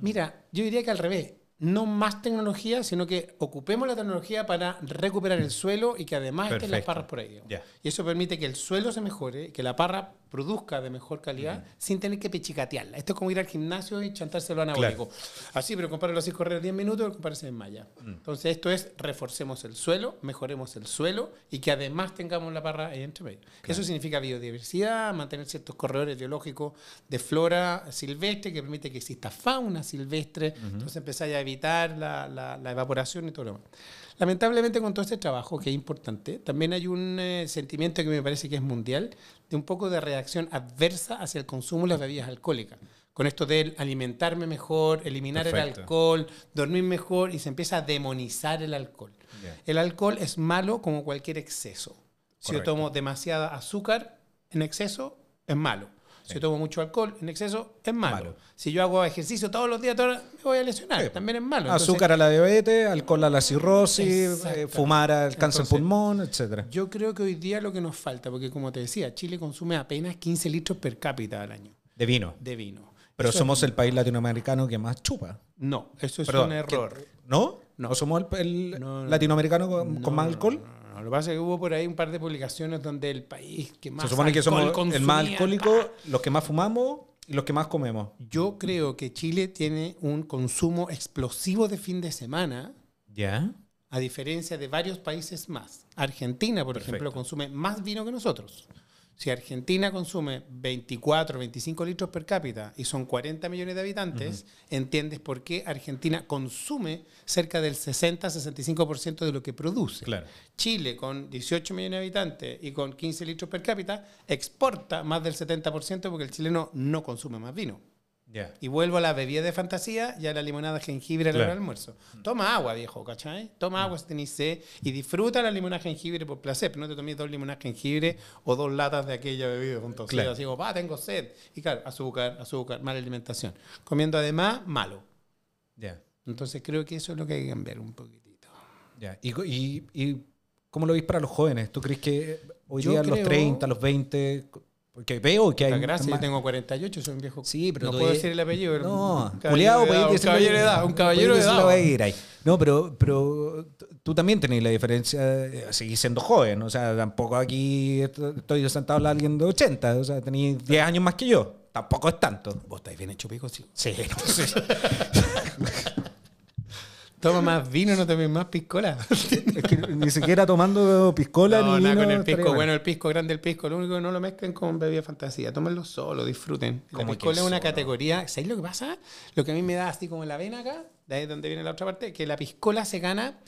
Mira, yo diría que al revés, no más tecnología, sino que ocupemos la tecnología para recuperar el suelo y que además estén las parras por ahí. Y eso permite que el suelo se mejore, que la parra produzca de mejor calidad sin tener que pichicatearla. Esto es como ir al gimnasio y chantárselo anabólico. Así, pero compáralo así, correr 10 minutos, y en en malla. Mm. Entonces, esto es reforcemos el suelo, mejoremos el suelo y que además tengamos la parra entre medio. Eso significa biodiversidad, mantener ciertos corredores biológicos de flora silvestre que permite que exista fauna silvestre. Entonces, empezáis a evitar la, evaporación y todo lo demás. Lamentablemente, con todo este trabajo, que es importante, también hay un eh, sentimiento que me parece que es mundial, de un poco de reacción adversa hacia el consumo de las bebidas alcohólicas. Con esto de alimentarme mejor, eliminar el alcohol, dormir mejor y se empieza a demonizar el alcohol. El alcohol es malo como cualquier exceso. Si yo tomo demasiada azúcar en exceso, es malo. Si tomo mucho alcohol en exceso, es malo. Si yo hago ejercicio todos los días, me voy a lesionar. También es malo. Azúcar a la diabetes, alcohol a la cirrosis, eh, fumar al cáncer pulmón, etc. Yo creo que hoy día lo que nos falta, porque como te decía, Chile consume apenas 15 litros per cápita al año. De vino. De vino. Pero somos el país latinoamericano que más chupa. No, eso es un error. ¿No? ¿No? somos el, latinoamericano con, con más alcohol? Lo que pasa es que hubo por ahí un par de publicaciones donde el país que más. Se supone que somos el más alcohólico, ah. los que más fumamos y los que más comemos. Yo creo que Chile tiene un consumo explosivo de fin de semana. Ya. A diferencia de varios países más. Argentina, por ejemplo, consume más vino que nosotros. Si Argentina consume 24, 25 litros per cápita y son 40 millones de habitantes, entiendes por qué Argentina consume cerca del 60-65% de lo que produce. Chile, con 18 millones de habitantes y con 15 litros per cápita, exporta más del 70% porque el chileno no consume más vino. Y vuelvo a la bebida de fantasía y a la limonada de jengibre al almuerzo. Toma agua, viejo, ¿cachai? Toma agua si sed y disfruta la limonada de jengibre por placer, pero no te tomes dos limonadas de jengibre o dos latas de aquella bebida junto. Así digo, va, tengo sed. Y claro, azúcar, azúcar, mala alimentación. Comiendo además, malo. Entonces creo que eso es lo que hay que cambiar un poquitito. ¿Y, y, cómo lo veis para los jóvenes? ¿Tú crees que hoy día los 30, los 20 porque veo que hay. gracias, yo tengo 48, soy un viejo. Sí, pero. No puedo decir el apellido, ¿verdad? No, un caballero de edad. Un caballero de edad. No, pero, pero eh, tú también tenés la diferencia. Eh, seguís siendo joven, o sea, tampoco aquí estoy sentado a alguien de 80, o sea, tenés 10 años más que yo. Tampoco es tanto. Vos estáis bien hecho pico, sí. Sí, entonces. [laughs] Toma más vino, no tomes más piscola. [laughs] ni siquiera tomando piscola no, ni nada, con el pisco bueno, el pisco grande, el pisco, lo único que no lo mezclen con bebida fantasía, tómenlo solo, disfruten. La piscola es una categoría, ¿Sabes lo que pasa? Lo que a mí me da así como en la vena acá, de ahí donde viene la otra parte, que la piscola se gana,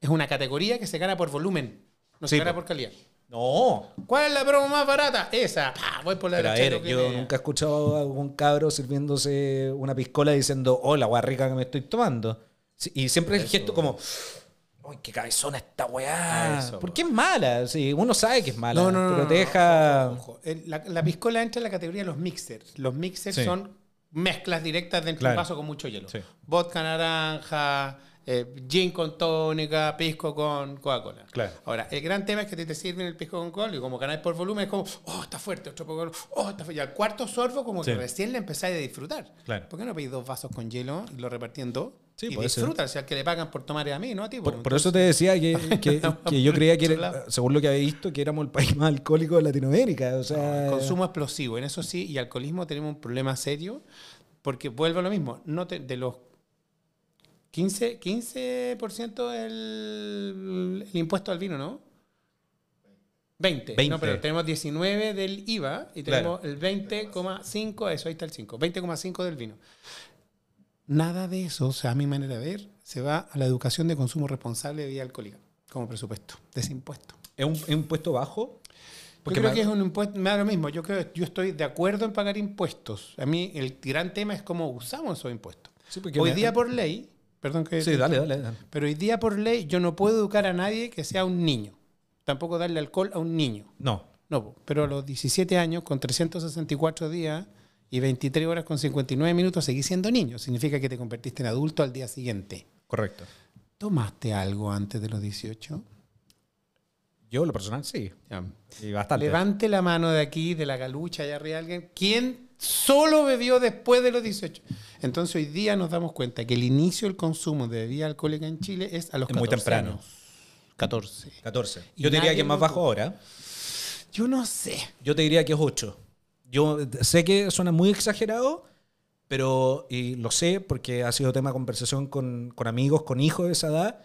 es una categoría que se gana por volumen, no se gana por calidad. No. ¿Cuál es la broma más barata? Esa. voy por la Pero ver, yo nunca he escuchado a algún cabro sirviéndose una piscola diciendo, oh, la guarrica que me estoy tomando. Y siempre el gesto como, ¡ay, qué cabezona esta weá! Ah, ¿Por qué es mala, uno sabe que es mala, no, no, pero te deja... Eh, la, piscola entra en la categoría de los mixers. Los mixers son mezclas directas dentro de un vaso con mucho hielo. Vodka naranja, eh, gin con tónica, pisco con Coca-Cola. Ahora, el gran tema es que te, sirven el pisco con cola y como ganáis por volumen es como, oh, está fuerte, otro poco, oh, está fuerte. Y al cuarto sorbo como que recién le empezáis a disfrutar. Claro. ¿Por qué no pedís dos vasos con hielo y lo repartiendo en dos? y disfruta, o sea, que le pagan por tomar a mí, ¿no? por, eso te decía que, [laughs] yo creía que, según lo que había visto, que éramos el país más alcohólico de Latinoamérica. O sea... consumo eh. explosivo, en eso sí, y alcoholismo tenemos un problema serio, porque vuelvo a lo mismo, no de los 15%, 15% el, el impuesto al vino, ¿no? 20. 20. No, pero tenemos 19 del IVA y tenemos el 20,5, eso ahí está el 5, 20,5 del vino. Nada de eso, o sea, a mi manera de ver, se va a la educación de consumo responsable de vía alcohólica como presupuesto de ese impuesto. ¿Es un, impuesto bajo? yo creo que es un impuesto, me da lo mismo, yo creo yo estoy de acuerdo en pagar impuestos. A mí el gran tema es cómo usamos esos impuestos. hoy día por ley, perdón que... Sí, dale, dale, dale. Pero hoy día por ley yo no puedo educar a nadie que sea un niño. Tampoco darle alcohol a un niño. No. No, pero a los 17 años, con 364 días, y 23 horas con 59 minutos seguís siendo niño. Significa que te convertiste en adulto al día siguiente. Correcto. ¿Tomaste algo antes de los 18? Yo, lo personal, sí. Y bastante. Levante la mano de aquí, de la galucha, allá arriba alguien. ¿Quién solo bebió después de los 18? Entonces, hoy día nos damos cuenta que el inicio del consumo de bebida alcohólica en Chile es a los es Muy temprano. 14. 14. Yo te diría que es más bajo ahora. Yo no sé. Yo te diría que es 8 yo sé que suena muy exagerado, pero, y lo sé porque ha sido tema de conversación con, con amigos, con hijos de esa edad,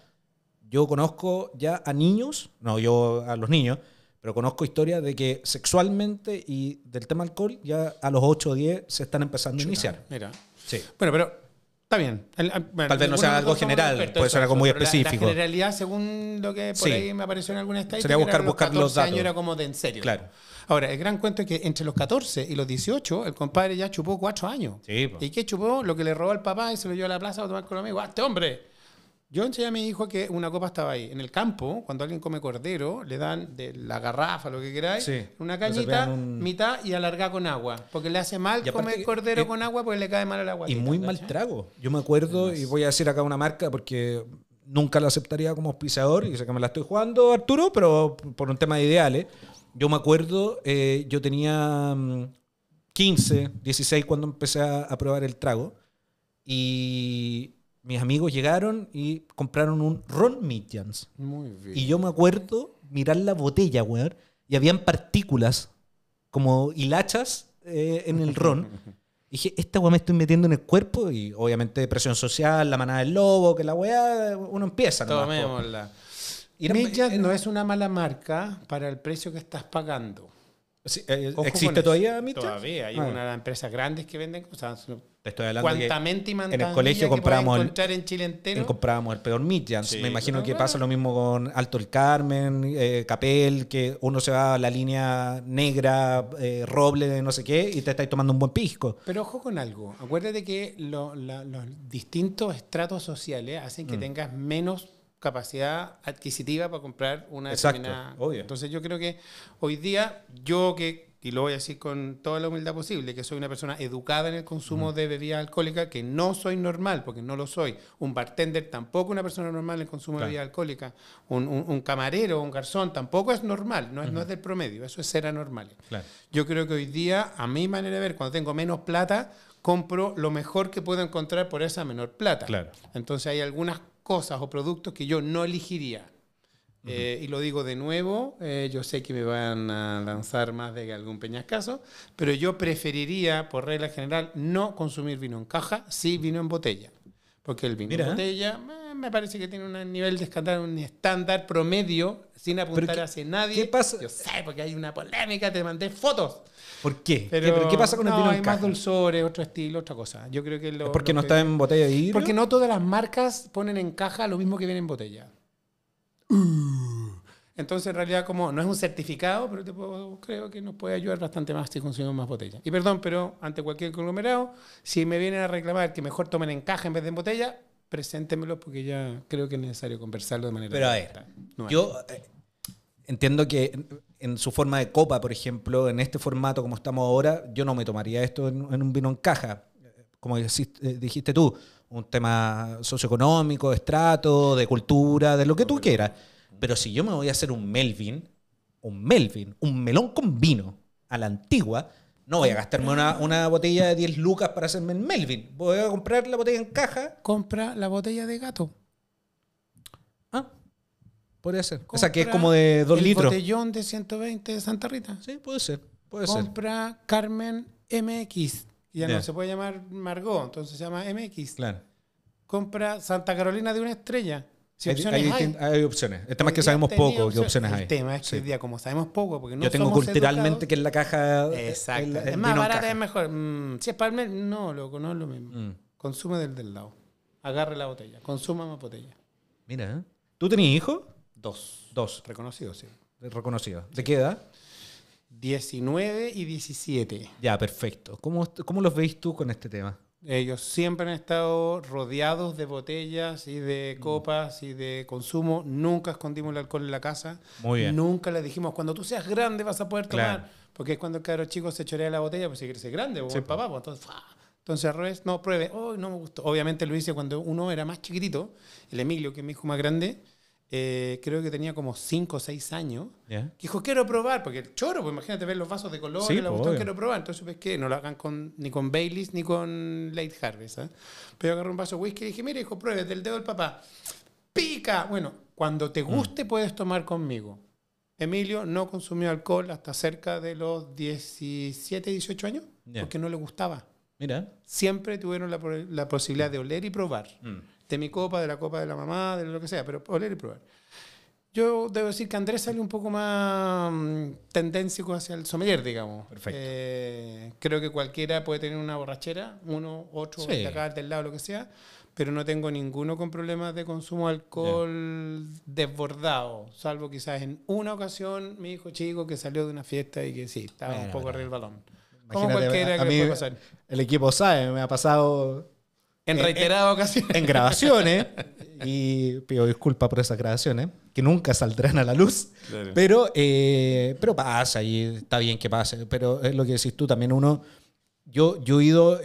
yo conozco ya a niños, no yo a los niños, pero conozco historias de que sexualmente y del tema alcohol ya a los 8 o 10 se están empezando a iniciar. Mira. Sí. Bueno, pero Está bien. Ah, Tal vez no sea algo general, puede ser algo muy específico. en realidad según lo que por ahí me apareció en alguna estadística, sería buscar, los buscar 14 los Años era como de en serio. Claro. Ahora, el gran cuento es que entre los 14 y los 18, el compadre ya chupó cuatro años. ¿Y qué chupó? Lo que le robó al papá y se lo llevó a la plaza a tomar con los amigos. ¡Ah, este hombre! Yo enseñé a mi hijo que una copa estaba ahí. En el campo, cuando alguien come cordero, le dan de la garrafa, lo que queráis, una cañita, mitad y alargada con agua. Porque le hace mal comer cordero con agua porque le cae mal el agua. Y muy mal trago. Yo me acuerdo, y voy a decir acá una marca porque nunca la aceptaría como pisador y sé que me la estoy jugando, Arturo, pero por un tema de ideales. Yo me acuerdo, eh, yo tenía 15, mm, 16 cuando empecé a probar el trago. Y mis amigos llegaron y compraron un Ron midjans. Muy bien. Y yo me acuerdo mirar la botella, weón, y habían partículas como hilachas eh, en el ron. Y [laughs] dije, esta weón me estoy metiendo en el cuerpo y obviamente presión social, la manada del lobo, que la weá, uno empieza. Tomémosla. midjans no es una mala marca para el precio que estás pagando. Eh, eh, ¿Existe todavía Todavía, hay ah. de las empresas grandes que venden estoy hablando en el colegio comprábamos el, el peor Midjans. Me imagino que pasa lo mismo con Alto el Carmen, eh, Capel, que uno se va a la línea negra, roble no sé qué, y te estáis tomando un buen pisco. Pero ojo con algo. Acuérdate que los distintos estratos sociales hacen que mm. tengas menos capacidad adquisitiva para comprar una Entonces yo creo que hoy día, yo que, y lo voy a decir con toda la humildad posible, que soy una persona educada en el consumo de bebidas alcohólicas, que no soy normal, porque no lo soy. Un bartender tampoco una persona normal en el consumo de bebidas alcohólicas. Un, camarero, un garzón tampoco es normal, no es, no es del promedio, eso es ser anormal. Yo creo que hoy día, a mi manera de ver, cuando tengo menos plata, compro lo mejor que puedo encontrar por esa menor plata. Entonces hay algunas cosas o productos que yo no elegiría. Eh, y lo digo de nuevo, eh, yo sé que me van a lanzar más de algún peñascaso, pero yo preferiría, por regla general, no consumir vino en caja, sí vino en botella. Porque el vino en botella eh, me parece que tiene un nivel de escándalo un estándar promedio, sin apuntar hacia nadie. ¿Qué pasa? Yo sé, porque hay una polémica, te mandé fotos. ¿Por qué? ¿Qué, pasa con el vino en hay más dulzores, otro estilo, otra cosa. Yo creo que ¿Es porque no está en botella de Porque no todas las marcas ponen en caja lo mismo que viene en botella. Uh. Entonces, en realidad, como no es un certificado, pero creo que nos puede ayudar bastante más si consumimos más botellas. Y perdón, pero ante cualquier conglomerado, si me vienen a reclamar que mejor tomen en caja en vez de en botella, preséntemelo porque ya creo que es necesario conversarlo de manera. Pero a ver, yo eh, entiendo que en, su forma de copa, por ejemplo, en este formato como estamos ahora, yo no me tomaría esto en, un vino en caja. Como dijiste, eh, dijiste tú, un tema socioeconómico, de estrato, de cultura, de lo que tú quieras. Pero si yo me voy a hacer un Melvin, un Melvin, un melón con vino a la antigua, no voy a gastarme una, botella de 10 lucas para hacerme un Melvin. Voy a comprar la botella en caja. Compra la botella de gato. Ah, podría ser. o sea, que es como de 2 litros. El botellón de 120 de Santa Rita. Sí, puede ser. Puede Compra Carmen MX. Ya no se puede llamar Margot, entonces se llama MX. Claro. Compra Santa Carolina de una estrella hay, opciones El tema es que sabemos poco qué opciones hay. El tema es que día, como sabemos poco, porque no Yo tengo culturalmente que es la caja. Eh, Exacto. es más barata, es mejor. Mm, si es Palmer, no, loco, no es lo mismo. Mm. Consume del del lado. Agarre la botella. Consuma más botella. Mira, ¿eh? ¿tú tenías hijos? Dos. Dos. Reconocidos, sí. Reconocidos. ¿De qué edad? 19 y 17. Ya, perfecto. ¿Cómo, ¿Cómo los veis tú con este tema? Ellos siempre han estado rodeados de botellas y de mm. copas y de consumo. Nunca escondimos el alcohol en la casa. Muy Nunca les dijimos, cuando tú seas grande vas a poder tomar. Porque es cuando el chicos chico se chorea la botella, pues si quieres ser grande, o pues, sí, papá, pues entonces... Entonces al revés, no, pruebe. Oh, no me Obviamente lo hice cuando uno era más chiquitito, el Emilio, que es mi hijo más grande, eh, creo que tenía como 5 o 6 años, que dijo, quiero probar, porque el choro, pues imagínate ver los vasos de color, quiero probar. Entonces, pues, que No lo hagan con, ni con Baileys ni con Late Harvest. ¿eh? Pero yo agarré un vaso whisky y dije, mira, hijo, pruebe, del dedo del papá. ¡Pica! Bueno, cuando te mm. guste puedes tomar conmigo. Emilio no consumió alcohol hasta cerca de los 17, 18 años, porque no le gustaba. Mira. Siempre tuvieron la, posibilidad de oler y probar. Mm de mi copa, de la copa de la mamá, de lo que sea, pero oler y probar. Yo debo decir que Andrés sale un poco más mm, tendencioso hacia el sommelier, digamos. Perfecto. Eh, creo que cualquiera puede tener una borrachera, uno, otro, de acá, del lado, lo que sea, pero no tengo ninguno con problemas de consumo de alcohol desbordado, salvo quizás en una ocasión mi hijo chico que salió de una fiesta y que sí, estaba un poco arriba el balón. Como cualquiera a que mí, pasar. El equipo sabe, me ha pasado en eh, eh, reiteradas ocasiones. En grabaciones. y pido disculpas por esas grabaciones, que nunca saldrán a la luz. Pero, eh, pero pasa y está bien que pase. Pero es lo que decís tú, también uno. Yo, yo he ido.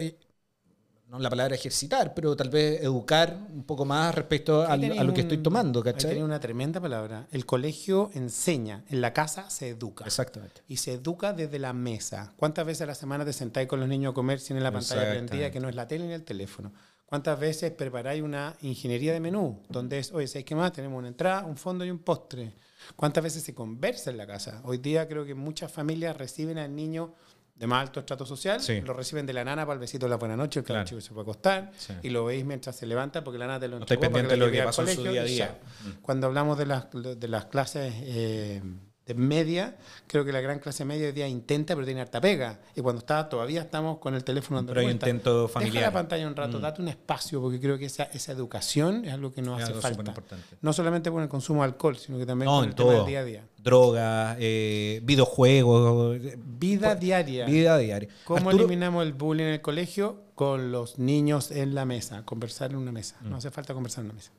no la palabra ejercitar, pero tal vez educar un poco más respecto a, lo que estoy tomando, ¿cachai? Tiene una tremenda palabra. El colegio enseña, en la casa se educa. Exactamente. Y se educa desde la mesa. ¿Cuántas veces a la semana te sentáis con los niños a comer sin la pantalla prendida, que no es la tele ni el teléfono? ¿Cuántas veces preparáis una ingeniería de menú? Donde es, oye, ¿sabéis qué más? Tenemos una entrada, un fondo y un postre. ¿Cuántas veces se conversa en la casa? Hoy día creo que muchas familias reciben al niño de más alto estrato social, lo reciben de la nana para el besito de la buena noche, el chico se puede acostar, y lo veis mientras se levanta porque la nana te lo no estoy pendiente de lo que pasó en su día a día. Mm. Cuando hablamos de las, clases eh, media, creo que la gran clase media hoy día intenta, pero tiene harta pega. Y cuando está, todavía estamos con el teléfono andando. Pero hay intento familiar. Deja la pantalla un rato, mm. date un espacio, porque creo que esa, esa educación es algo que nos hace falta. No solamente con el consumo de alcohol, sino que también con el todo. tema del día a día. Drogas, eh, videojuegos. Eh, vida pues, diaria. Vida diaria. ¿Cómo eliminamos el bullying en el colegio? Con los niños en la mesa, conversar en una mesa. No mm. hace falta conversar en una mesa.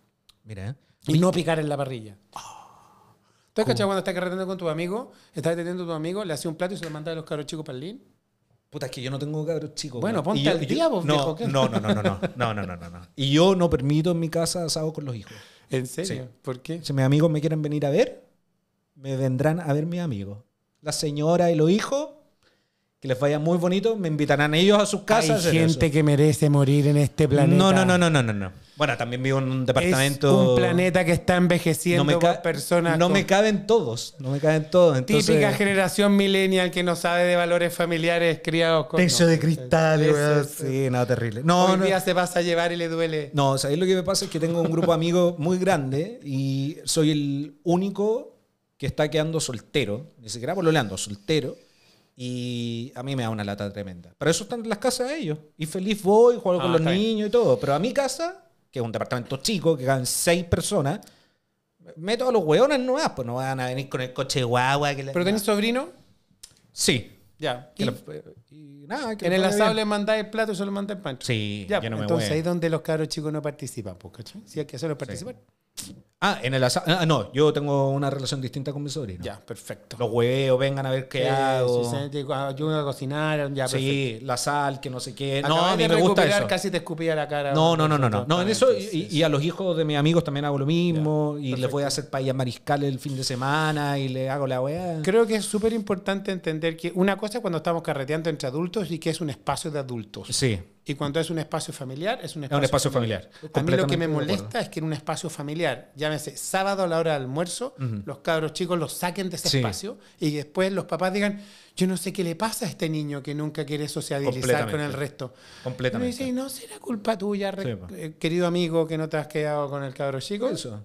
Mira. ¿eh? Y no picar en la parrilla. Ah. ¿Tú has cachado cuando estás carreteando con tu amigo? Estás deteniendo a tu amigo, le haces un plato y se lo mandas a los cabros chicos para el link. Puta, es que yo no tengo cabros chicos. Bueno, ponte al día vos, no, No, no, no, no, no, no, no, Y yo no permito en mi casa asado con los hijos. ¿En serio? ¿Por qué? Si mis amigos me quieren venir a ver, me vendrán a ver mis amigos. La señora y los hijos, que les vaya muy bonito, me invitarán ellos a sus casas. Hay gente que merece morir en este planeta. No, no, no, no, no, no. Bueno, también vivo en un departamento. Es un planeta que está envejeciendo no me personas. No me caben todos, no me caben todos. Típica generación millennial que no sabe de valores familiares criados con. Techo de cristal, Sí, nada terrible. No, Hoy día se pasa a llevar y le duele. No, ¿sabéis lo que me pasa? Es que tengo un grupo de amigos muy grande y soy el único que está quedando soltero, ni siquiera leando soltero. Y a mí me da una lata tremenda. Pero eso están en las casas de ellos. Y feliz voy, juego con ah, los niños y todo. Pero a mi casa que es un departamento chico, que ganan seis personas, meto a los hueones nuevas, pues no van a venir con el coche guagua. ¿Pero tenés sobrino? Sí. Ya. y, que en el asado le mandáis el plato y solo mandáis el pancho. Sí, ya, Entonces ahí es donde los caros chicos no participan, pues, ¿cachai? Si hay que hacerlos participar. Ah, en el asado. Ah, no, yo tengo una relación distinta con mi sobrino. Ya, perfecto. Los huevos, vengan a ver qué hago. Ah, a cocinar, ya, Sí, la sal, que no sé qué. no, a mí me gusta eso. casi te escupía la cara. No, no, no, no, no. en eso y, a los hijos de mis amigos también hago lo mismo y les voy a hacer paella mariscales el fin de semana y le hago la hueá. Creo que es súper importante entender que una cosa es cuando estamos carreteando entre adultos y que es un espacio de adultos. Sí. Y cuando es un espacio familiar, es un espacio, familiar. A mí lo que me molesta es que en un espacio familiar, llámese sábado a la hora del almuerzo, los cabros chicos los saquen de ese espacio y después los papás digan, yo no sé qué le pasa a este niño que nunca quiere socializar con el resto. Completamente. Y dice, no será culpa tuya, eh, querido amigo, que no te has quedado con el cabro chico. Eso.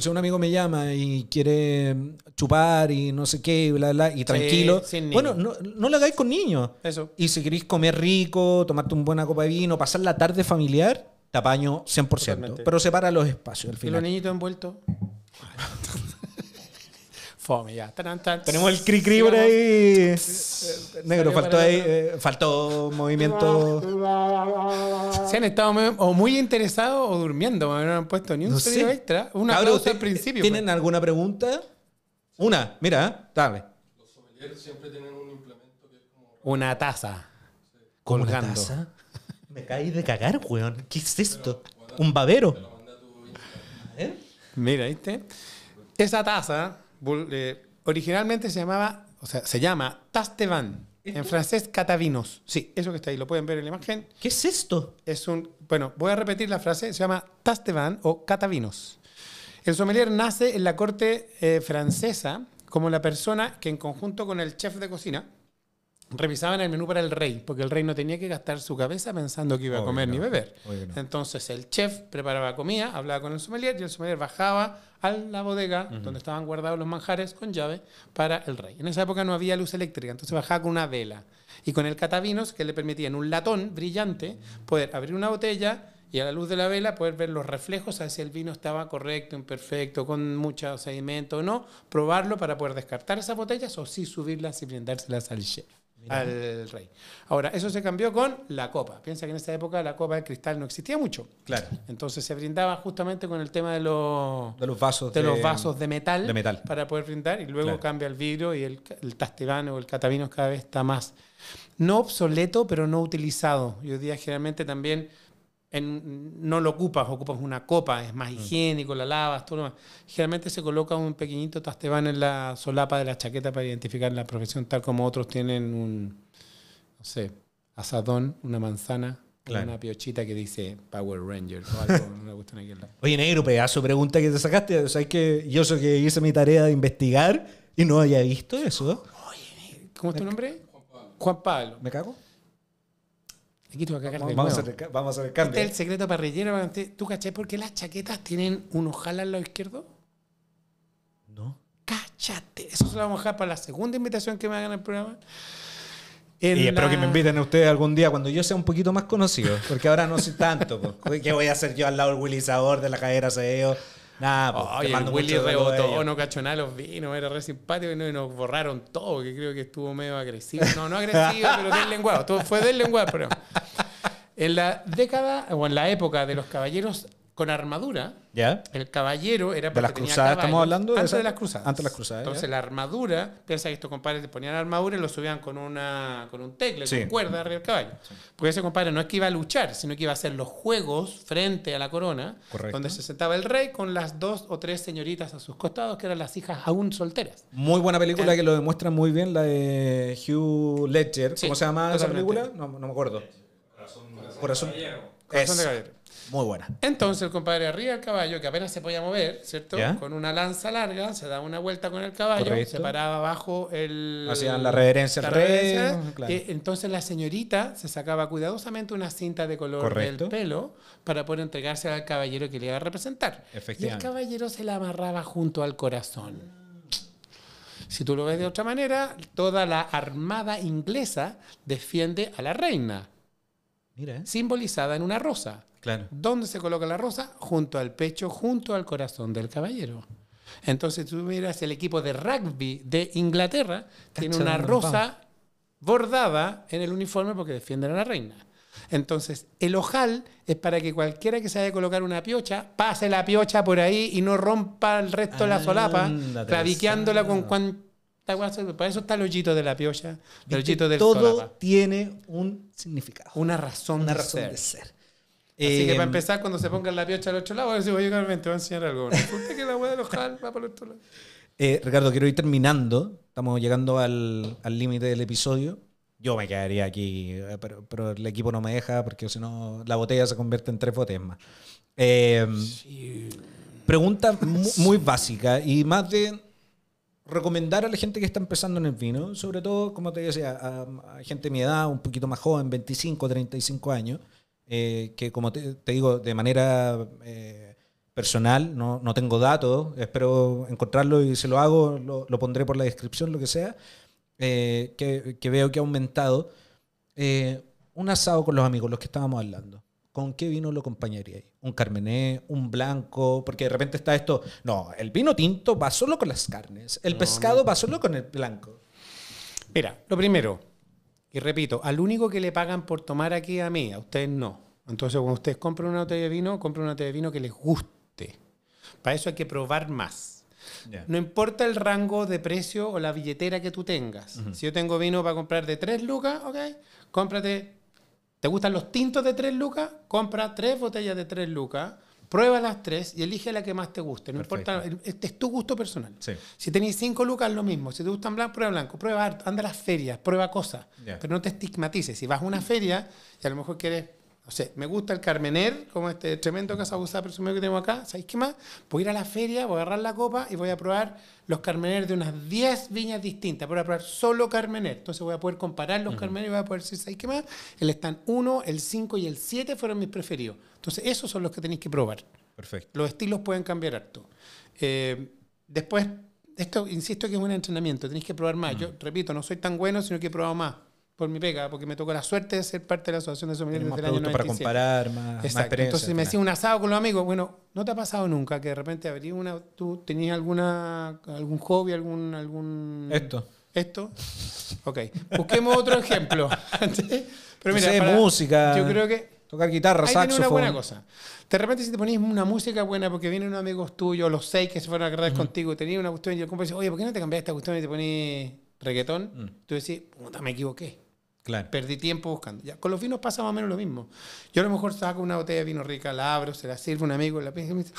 Si, un amigo me llama y quiere chupar y no sé qué, y bla, bla, y tranquilo. bueno, no, no lo hagáis con niños. Y si queréis comer rico, tomarte una buena copa de vino, pasar la tarde familiar, te apaño 100%. Pero separa los espacios al final. ¿Y los niñitos envueltos? [laughs] Fome, ya. Tenemos el cri cri por ahí. Eh, Negro, faltó ahí, eh, faltó movimiento. Se han estado o muy interesados o durmiendo, no han puesto ni un No extra. Una cosa al principio. ¿Tienen pues. alguna pregunta? Una, mira, ¿eh? dale. Una taza. Colgando. ¿Una taza? Me caí de cagar, weón. ¿Qué es esto? Un babero. Mira, ¿viste? Esa taza eh, originalmente se llamaba, o sea, se llama Tastevan. En francés, catavinos. Sí, eso que está ahí, lo pueden ver en la imagen. ¿Qué es esto? Es un. Bueno, voy a repetir la frase, se llama Tastevan o catavinos. El sommelier nace en la corte eh, francesa como la persona que, en conjunto con el chef de cocina, revisaban el menú para el rey, porque el rey no tenía que gastar su cabeza pensando que iba a comer ni beber. Entonces el chef preparaba comida, hablaba con el sommelier y el sommelier bajaba a la bodega donde estaban guardados los manjares con llave para el rey. En esa época no había luz eléctrica, entonces bajaba con una vela y con el catavinos que le permitía en un latón brillante poder abrir una botella y a la luz de la vela poder ver los reflejos, a si el vino estaba correcto, imperfecto, con mucho sedimento o no, probarlo para poder descartar esas botellas o sí subirlas y brindárselas al chef al rey. Ahora, eso se cambió con la copa. Piensa que en esa época la copa de cristal no existía mucho. Claro. Entonces se brindaba justamente con el tema de los, vasos, de, los vasos de metal, para poder brindar y luego cambia el vidrio y el, el o el catavino cada vez está más, no obsoleto, pero no utilizado. Y hoy día generalmente también no lo ocupas, ocupas una copa, es más mm. higiénico, la lavas, todo lo Generalmente se coloca un pequeñito tasteban en la solapa de la chaqueta para identificar la profesión, tal como otros tienen un, no sé, asadón, una manzana, una piochita que dice Power Ranger o algo, [laughs] Oye, negro, pedazo pregunta que te sacaste. O que yo sé que hice mi tarea de investigar y no había visto eso. Oye, ¿cómo es tu nombre? Juan Pablo. ¿Me cago? vamos, a hacer, el Este el ¿eh? secreto parrillero. ¿Tú caché por qué las chaquetas tienen un ojal al lado izquierdo? No. Cáchate. Eso se lo vamos a dejar para la segunda invitación que me hagan al programa. y espero que me inviten a ustedes algún día cuando yo sea un poquito más conocido, porque ahora no soy tanto. Pues. [laughs] ¿Qué voy a hacer yo al lado del willisador de la cadera CEO? Nah, pues, Willy rebotó, no cachoná los vinos, era re simpático y, no, nos borraron todo, que creo que estuvo medio agresivo. No, no agresivo, pero del lenguado. Todo fue del lenguaje, pero. En la década, o en la época de los caballeros con armadura. El caballero era las cruzadas, estamos hablando de antes de las cruzadas. Antes de las cruzadas. Entonces la armadura, piensa que estos compadres te ponían armadura y lo subían con una con un tecle, con cuerda arriba del caballo. Porque ese compadre no es que iba a luchar, sino que iba a hacer los juegos frente a la corona, donde se sentaba el rey con las dos o tres señoritas a sus costados, que eran las hijas aún solteras. Muy buena película que lo demuestra muy bien la de Hugh Ledger. ¿Cómo se llama esa película? No, me acuerdo. Corazón, Corazón, Corazón de Caballero. Muy buena. Entonces el compadre arriba el caballo, que apenas se podía mover, ¿cierto? Con una lanza larga, se da una vuelta con el caballo, se paraba abajo el... Hacían la reverencia al rey. Eh, entonces la señorita se sacaba cuidadosamente una cinta de color del pelo para poder entregarse al caballero que le iba a representar. Y el caballero se la amarraba junto al corazón. Si tú lo ves de otra manera, toda la armada inglesa defiende a la reina. Simbolizada en una rosa. Claro. ¿Dónde se coloca la rosa? Junto al pecho, junto al corazón del caballero. Entonces tú miras el equipo de rugby de Inglaterra, tiene una rosa bordada en el uniforme porque defienden a la reina. Entonces, el ojal es para que cualquiera que se haya colocar una piocha, pase la piocha por ahí y no rompa el resto de la ah, solapa, claviqueándola con cuánta Para eso está el hoyito de la piocha, el hoyito Todo tiene un significado. Una razón, una razón de ser. Así que para em, empezar, cuando se ponga la piocha al otro lado, a voy a llegar voy a enseñar algo. que [laughs] eh, Ricardo, quiero ir terminando. Estamos llegando al límite del episodio. Yo me quedaría aquí, eh, pero, pero el equipo no me deja porque si no la botella se convierte en tres botellas más. Em, pregunta [laughs] muy, básica y más de recomendar a la gente que está empezando en el vino, sobre todo, como te decía, a, a gente de mi edad, un poquito más joven, 25, 35 años. Eh, que como te, digo, de manera eh, personal, no, no, tengo datos, espero encontrarlo y se lo hago, lo, pondré por la descripción, lo que sea, eh, que, veo que ha aumentado. un asado con los amigos, los que estábamos hablando. ¿Con qué vino lo acompañaría? ¿Un carmené? ¿Un blanco? Porque de repente está esto. No, el vino tinto va solo con las carnes. El pescado va solo con el blanco. Mira, lo primero, y repito, al único que le pagan por tomar aquí a mí, a ustedes no. Entonces, cuando ustedes compren una botella de vino, compren una botella de vino que les guste. Para eso hay que probar más. No importa el rango de precio o la billetera que tú tengas. Si yo tengo vino para comprar de 3 lucas, ok, cómprate. ¿Te gustan los tintos de 3 lucas? Compra tres botellas de 3 lucas Prueba las tres y elige la que más te guste. No importa, este es tu gusto personal. Si tenéis cinco lucas, lo mismo. Si te gustan blanco, prueba blanco. Prueba anda a las ferias, prueba cosas. Pero no te estigmatices. Si vas a una feria y a lo mejor quieres o sea, me gusta el Carmener, como este tremendo casa presumido que tengo acá, ¿sabéis qué más? Voy a ir a la feria, voy a agarrar la copa y voy a probar los Carmener de unas 10 viñas distintas, voy a probar solo Carmener, entonces voy a poder comparar los Carmener y voy a poder decir, ¿sabéis qué más? El stand 1, el 5 y el 7 fueron mis preferidos, entonces esos son los que tenéis que probar. Perfecto. Los estilos pueden cambiar harto. Eh, después, esto insisto que es un entrenamiento, tenéis que probar más. Yo repito, no soy tan bueno, sino que he probado más por mi pega, porque me tocó la suerte de ser parte de la Asociación de Sommeliers desde el año 97. para comparar, más, Entonces, me hacía un asado con los amigos, bueno, ¿no te ha pasado nunca que de repente abrí una, tú tenías alguna, algún hobby, algún... algún... Esto. Esto. Ok. Busquemos otro ejemplo. [laughs] [laughs] Pero mira, música. Yo creo que... Tocar guitarra, ahí saxofón. una buena cosa. De repente si te ponías una música buena porque vienen unos amigos tuyos, los seis que se fueron a cargar contigo, y tenías una cuestión y el compa dice, oye, ¿por qué no te cambiaste esta cuestión y te pones reggaetón? Mm. Tú decís, puta, me equivoqué Perdí tiempo buscando. Ya, con los vinos pasa más o menos lo mismo. Yo a lo mejor saco una botella de vino rica, la abro, se la sirvo a un amigo, la y me dice,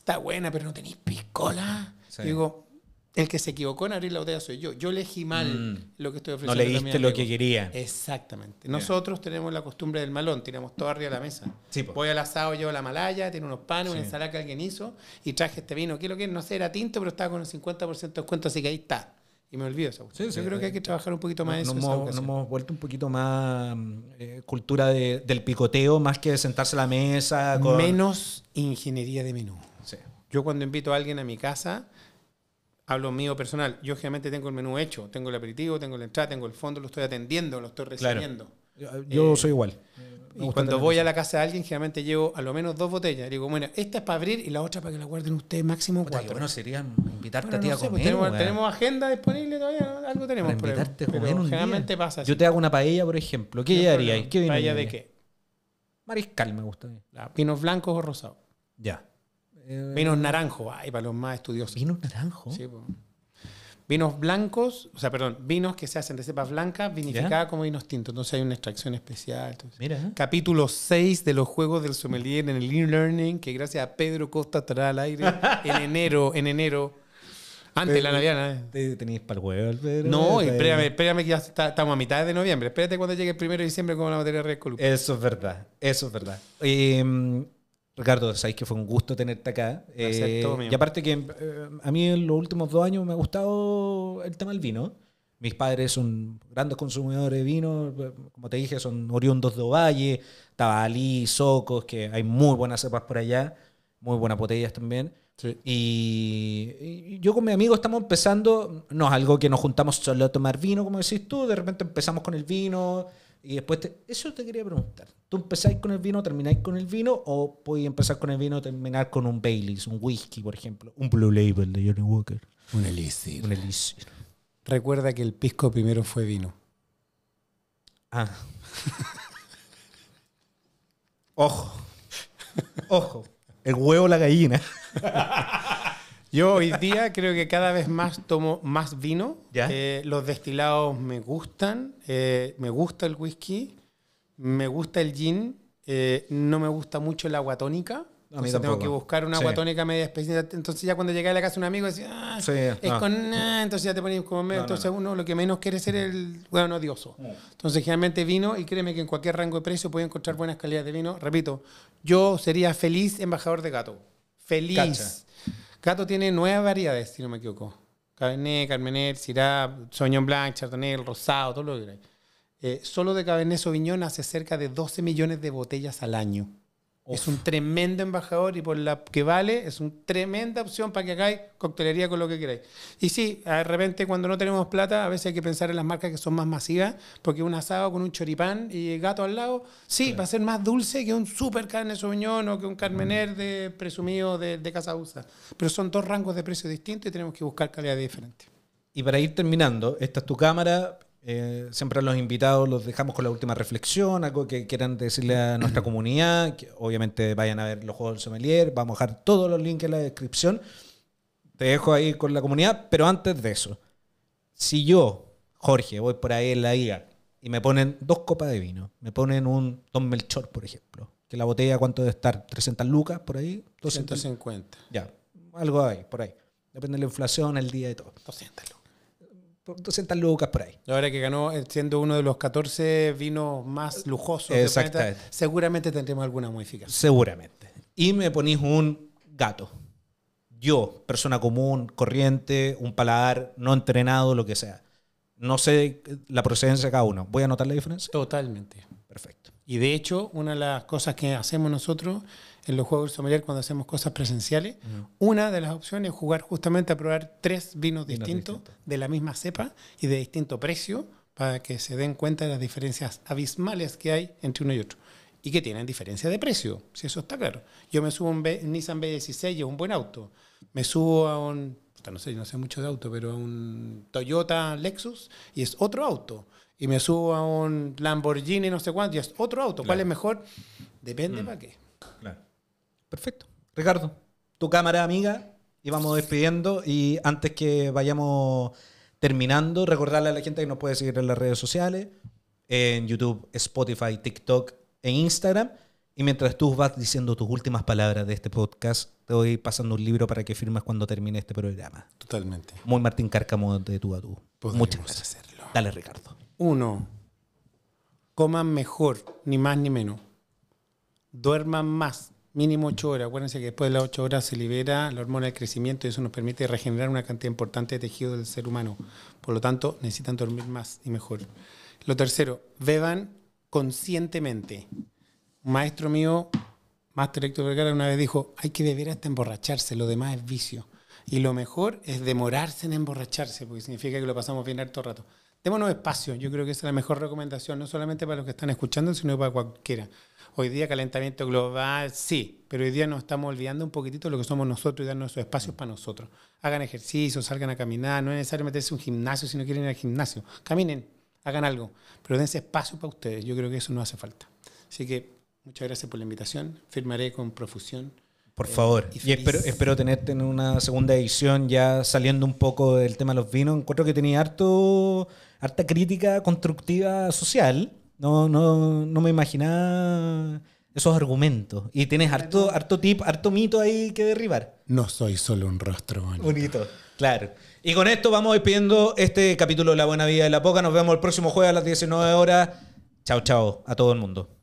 está buena, pero no tenéis piscola. Digo, el que se equivocó en abrir la botella soy yo. Yo elegí mal mm. lo que estoy ofreciendo. No leíste lo que quería. Exactamente. Nosotros tenemos la costumbre del malón, tiramos todo arriba de la mesa. Voy al asado, llevo la malaya, tiene unos panes, un una ensalada que alguien hizo y traje este vino. ¿Qué que No sé, era tinto, pero estaba con el 50% de descuento, así que ahí está y me olvido esa yo creo que hay eh, que trabajar un poquito más eso. Nos hemos, vuelto un poquito más eh, cultura del picoteo, más que de sentarse a la mesa. Con... Menos ingeniería de menú. Yo cuando invito a alguien a mi casa, hablo mío personal. Yo generalmente tengo el menú hecho. Tengo el aperitivo, tengo la entrada, tengo el fondo, lo estoy atendiendo, lo estoy recibiendo. Yo eh, soy igual y cuando voy a la casa de alguien, generalmente llevo a lo menos dos botellas. Digo, bueno, esta es para abrir y la otra para que la guarden ustedes máximo cuatro. Bueno, sería invitarte a ti a pues comer. tenemos, agenda disponible todavía, algo tenemos. Para invitarte generalmente pasa Yo te hago una paella, por ejemplo. ¿Qué haría ¿Qué ¿Paella de qué? Mariscal me gusta. vinos blancos o rosados? Ya. vinos naranjos, para los más estudiosos. ¿Vinos naranjos? Sí, pues. Vinos blancos, o sea, perdón, vinos que se hacen de cepas blancas, vinificadas como vinos tintos. Entonces hay una extracción especial. Mira, Capítulo 6 de los Juegos del Sommelier en el e-learning, que gracias a Pedro Costa estará al aire [laughs] en enero, en enero. Antes la Navidad, ¿Tenéis para el huevo, Pedro? No, espérame, espérame que ya estamos a mitad de noviembre. Espérate cuando llegue el primero de diciembre con la materia de Red Eso es verdad, eso es verdad. Em, Ricardo, sabéis que fue un gusto tenerte acá. Eh, y aparte que eh, a mí en los últimos dos años me ha gustado el tema del vino. Mis padres son grandes consumidores de vino, como te dije, son oriundos de Ovalle, Tabalí, Socos, que hay muy buenas cepas por allá, muy buenas botellas también. Y, y, yo con mi amigo estamos empezando, no es algo que nos juntamos solo a tomar vino, como decís tú, de repente empezamos con el vino, y después, eso te quería preguntar. ¿Tú empezáis con el vino, termináis con el vino o podéis empezar con el vino terminar con un Baileys, un whisky, por ejemplo? Un Blue Label de Johnny Walker. Un Elixir. Un Elixir. Recuerda que el pisco primero fue vino. Ah. [laughs] Ojo. Ojo. El huevo, la gallina. [laughs] Yo hoy día creo que cada vez más tomo más vino. Eh, los destilados me gustan. Eh, me gusta el whisky. Me gusta el gin. Eh, no me gusta mucho el agua tónica. Entonces tengo que buscar una agua tónica media especie Entonces ya cuando llegué a la casa un amigo decía, ah, es con ah", entonces ya te pones como medio. entonces uno lo que menos quiere ser el bueno odioso. Mm. Entonces generalmente vino y créeme que en cualquier rango de precio puede encontrar buenas calidades de vino. Repito, yo sería feliz embajador de gato. Feliz. Gato tiene nueve variedades, si no me equivoco. Cabernet, Carmenet, Syrah, Sauvignon Blanc, Chardonnay, Rosado, todo lo que hay. Eh, solo de Cabernet Sauvignon hace cerca de 12 millones de botellas al año. Es un tremendo embajador y por la que vale, es una tremenda opción para que hagáis coctelería con lo que queráis. Y sí, de repente cuando no tenemos plata, a veces hay que pensar en las marcas que son más masivas, porque un asado con un choripán y gato al lado, sí, va a ser más dulce que un super carne soñón o que un carmener mm. de presumido de, de Casa USA. Pero son dos rangos de precios distintos y tenemos que buscar calidad diferente. Y para ir terminando, esta es tu cámara, eh, siempre a los invitados los dejamos con la última reflexión, algo que quieran decirle a nuestra [clears throat] comunidad. Que obviamente vayan a ver los juegos del sommelier. Vamos a dejar todos los links en la descripción. Te dejo ahí con la comunidad. Pero antes de eso, si yo, Jorge, voy por ahí en la IA y me ponen dos copas de vino, me ponen un Don Melchor, por ejemplo, que la botella, ¿cuánto debe estar? ¿300 lucas por ahí? 250. Ya, algo ahí, por ahí. Depende de la inflación, el día y todo. 200 lucas. 200 lucas por ahí. Ahora que ganó, eh, siendo uno de los 14 vinos más eh, lujosos seguramente tendremos alguna modificación. Seguramente. Y me ponís un gato. Yo, persona común, corriente, un paladar no entrenado, lo que sea. No sé eh, la procedencia de cada uno. ¿Voy a notar la diferencia? Totalmente. Perfecto. Y de hecho, una de las cosas que hacemos nosotros en los juegos de sommelier cuando hacemos cosas presenciales, una de las opciones es jugar justamente a probar tres vinos, distintos, de la misma cepa y de distinto precio para que se den cuenta de las diferencias abismales que hay entre uno y otro. Y que tienen diferencia de precio, si eso está claro. Yo me subo a un Nissan B16 y es un buen auto. Me subo a un, no sé, no sé mucho de auto, pero a un Toyota Lexus y es otro auto y me subo a un Lamborghini, no sé cuánto, y es otro auto. ¿Cuál es mejor? Depende mm. para qué. Perfecto. Ricardo, tu cámara amiga, y vamos despidiendo. Y antes que vayamos terminando, recordarle a la gente que nos puede seguir en las redes sociales, en YouTube, Spotify, TikTok, e Instagram. Y mientras tú vas diciendo tus últimas palabras de este podcast, te voy pasando un libro para que firmes cuando termine este programa. Totalmente. Muy Martín Cárcamo de tú a tú. Muchas gracias. Dale, Ricardo. Uno, coman mejor, ni más ni menos. Duerman más, Mínimo ocho horas. Acuérdense que después de las ocho horas se libera la hormona del crecimiento y eso nos permite regenerar una cantidad importante de tejido del ser humano. Por lo tanto, necesitan dormir más y mejor. Lo tercero, beban conscientemente. Un maestro mío, Master Hector Vergara, una vez dijo, hay que beber hasta emborracharse, lo demás es vicio. Y lo mejor es demorarse en emborracharse, porque significa que lo pasamos bien harto rato. Démonos espacio, yo creo que esa es la mejor recomendación, no solamente para los que están escuchando, sino para cualquiera. Hoy día calentamiento global, sí, pero hoy día nos estamos olvidando un poquitito lo que somos nosotros y darnos nuestros espacios para nosotros. Hagan ejercicio, salgan a caminar, no es necesario meterse en un gimnasio si no quieren ir al gimnasio. Caminen, hagan algo, pero dense espacio para ustedes. Yo creo que eso no hace falta. Así que muchas gracias por la invitación. Firmaré con profusión. Por eh, favor. y, espero, espero, tenerte en una segunda edición ya saliendo un poco del tema de los vinos. Encuentro que tenía harto, harta crítica constructiva social no, no, no me imaginaba esos argumentos. Y tienes harto, harto tip, harto mito ahí que derribar. No soy solo un rostro bonito. claro. Y con esto vamos despidiendo este capítulo de La Buena Vida de la Poca. Nos vemos el próximo jueves a las 19 horas. Chao, chao a todo el mundo.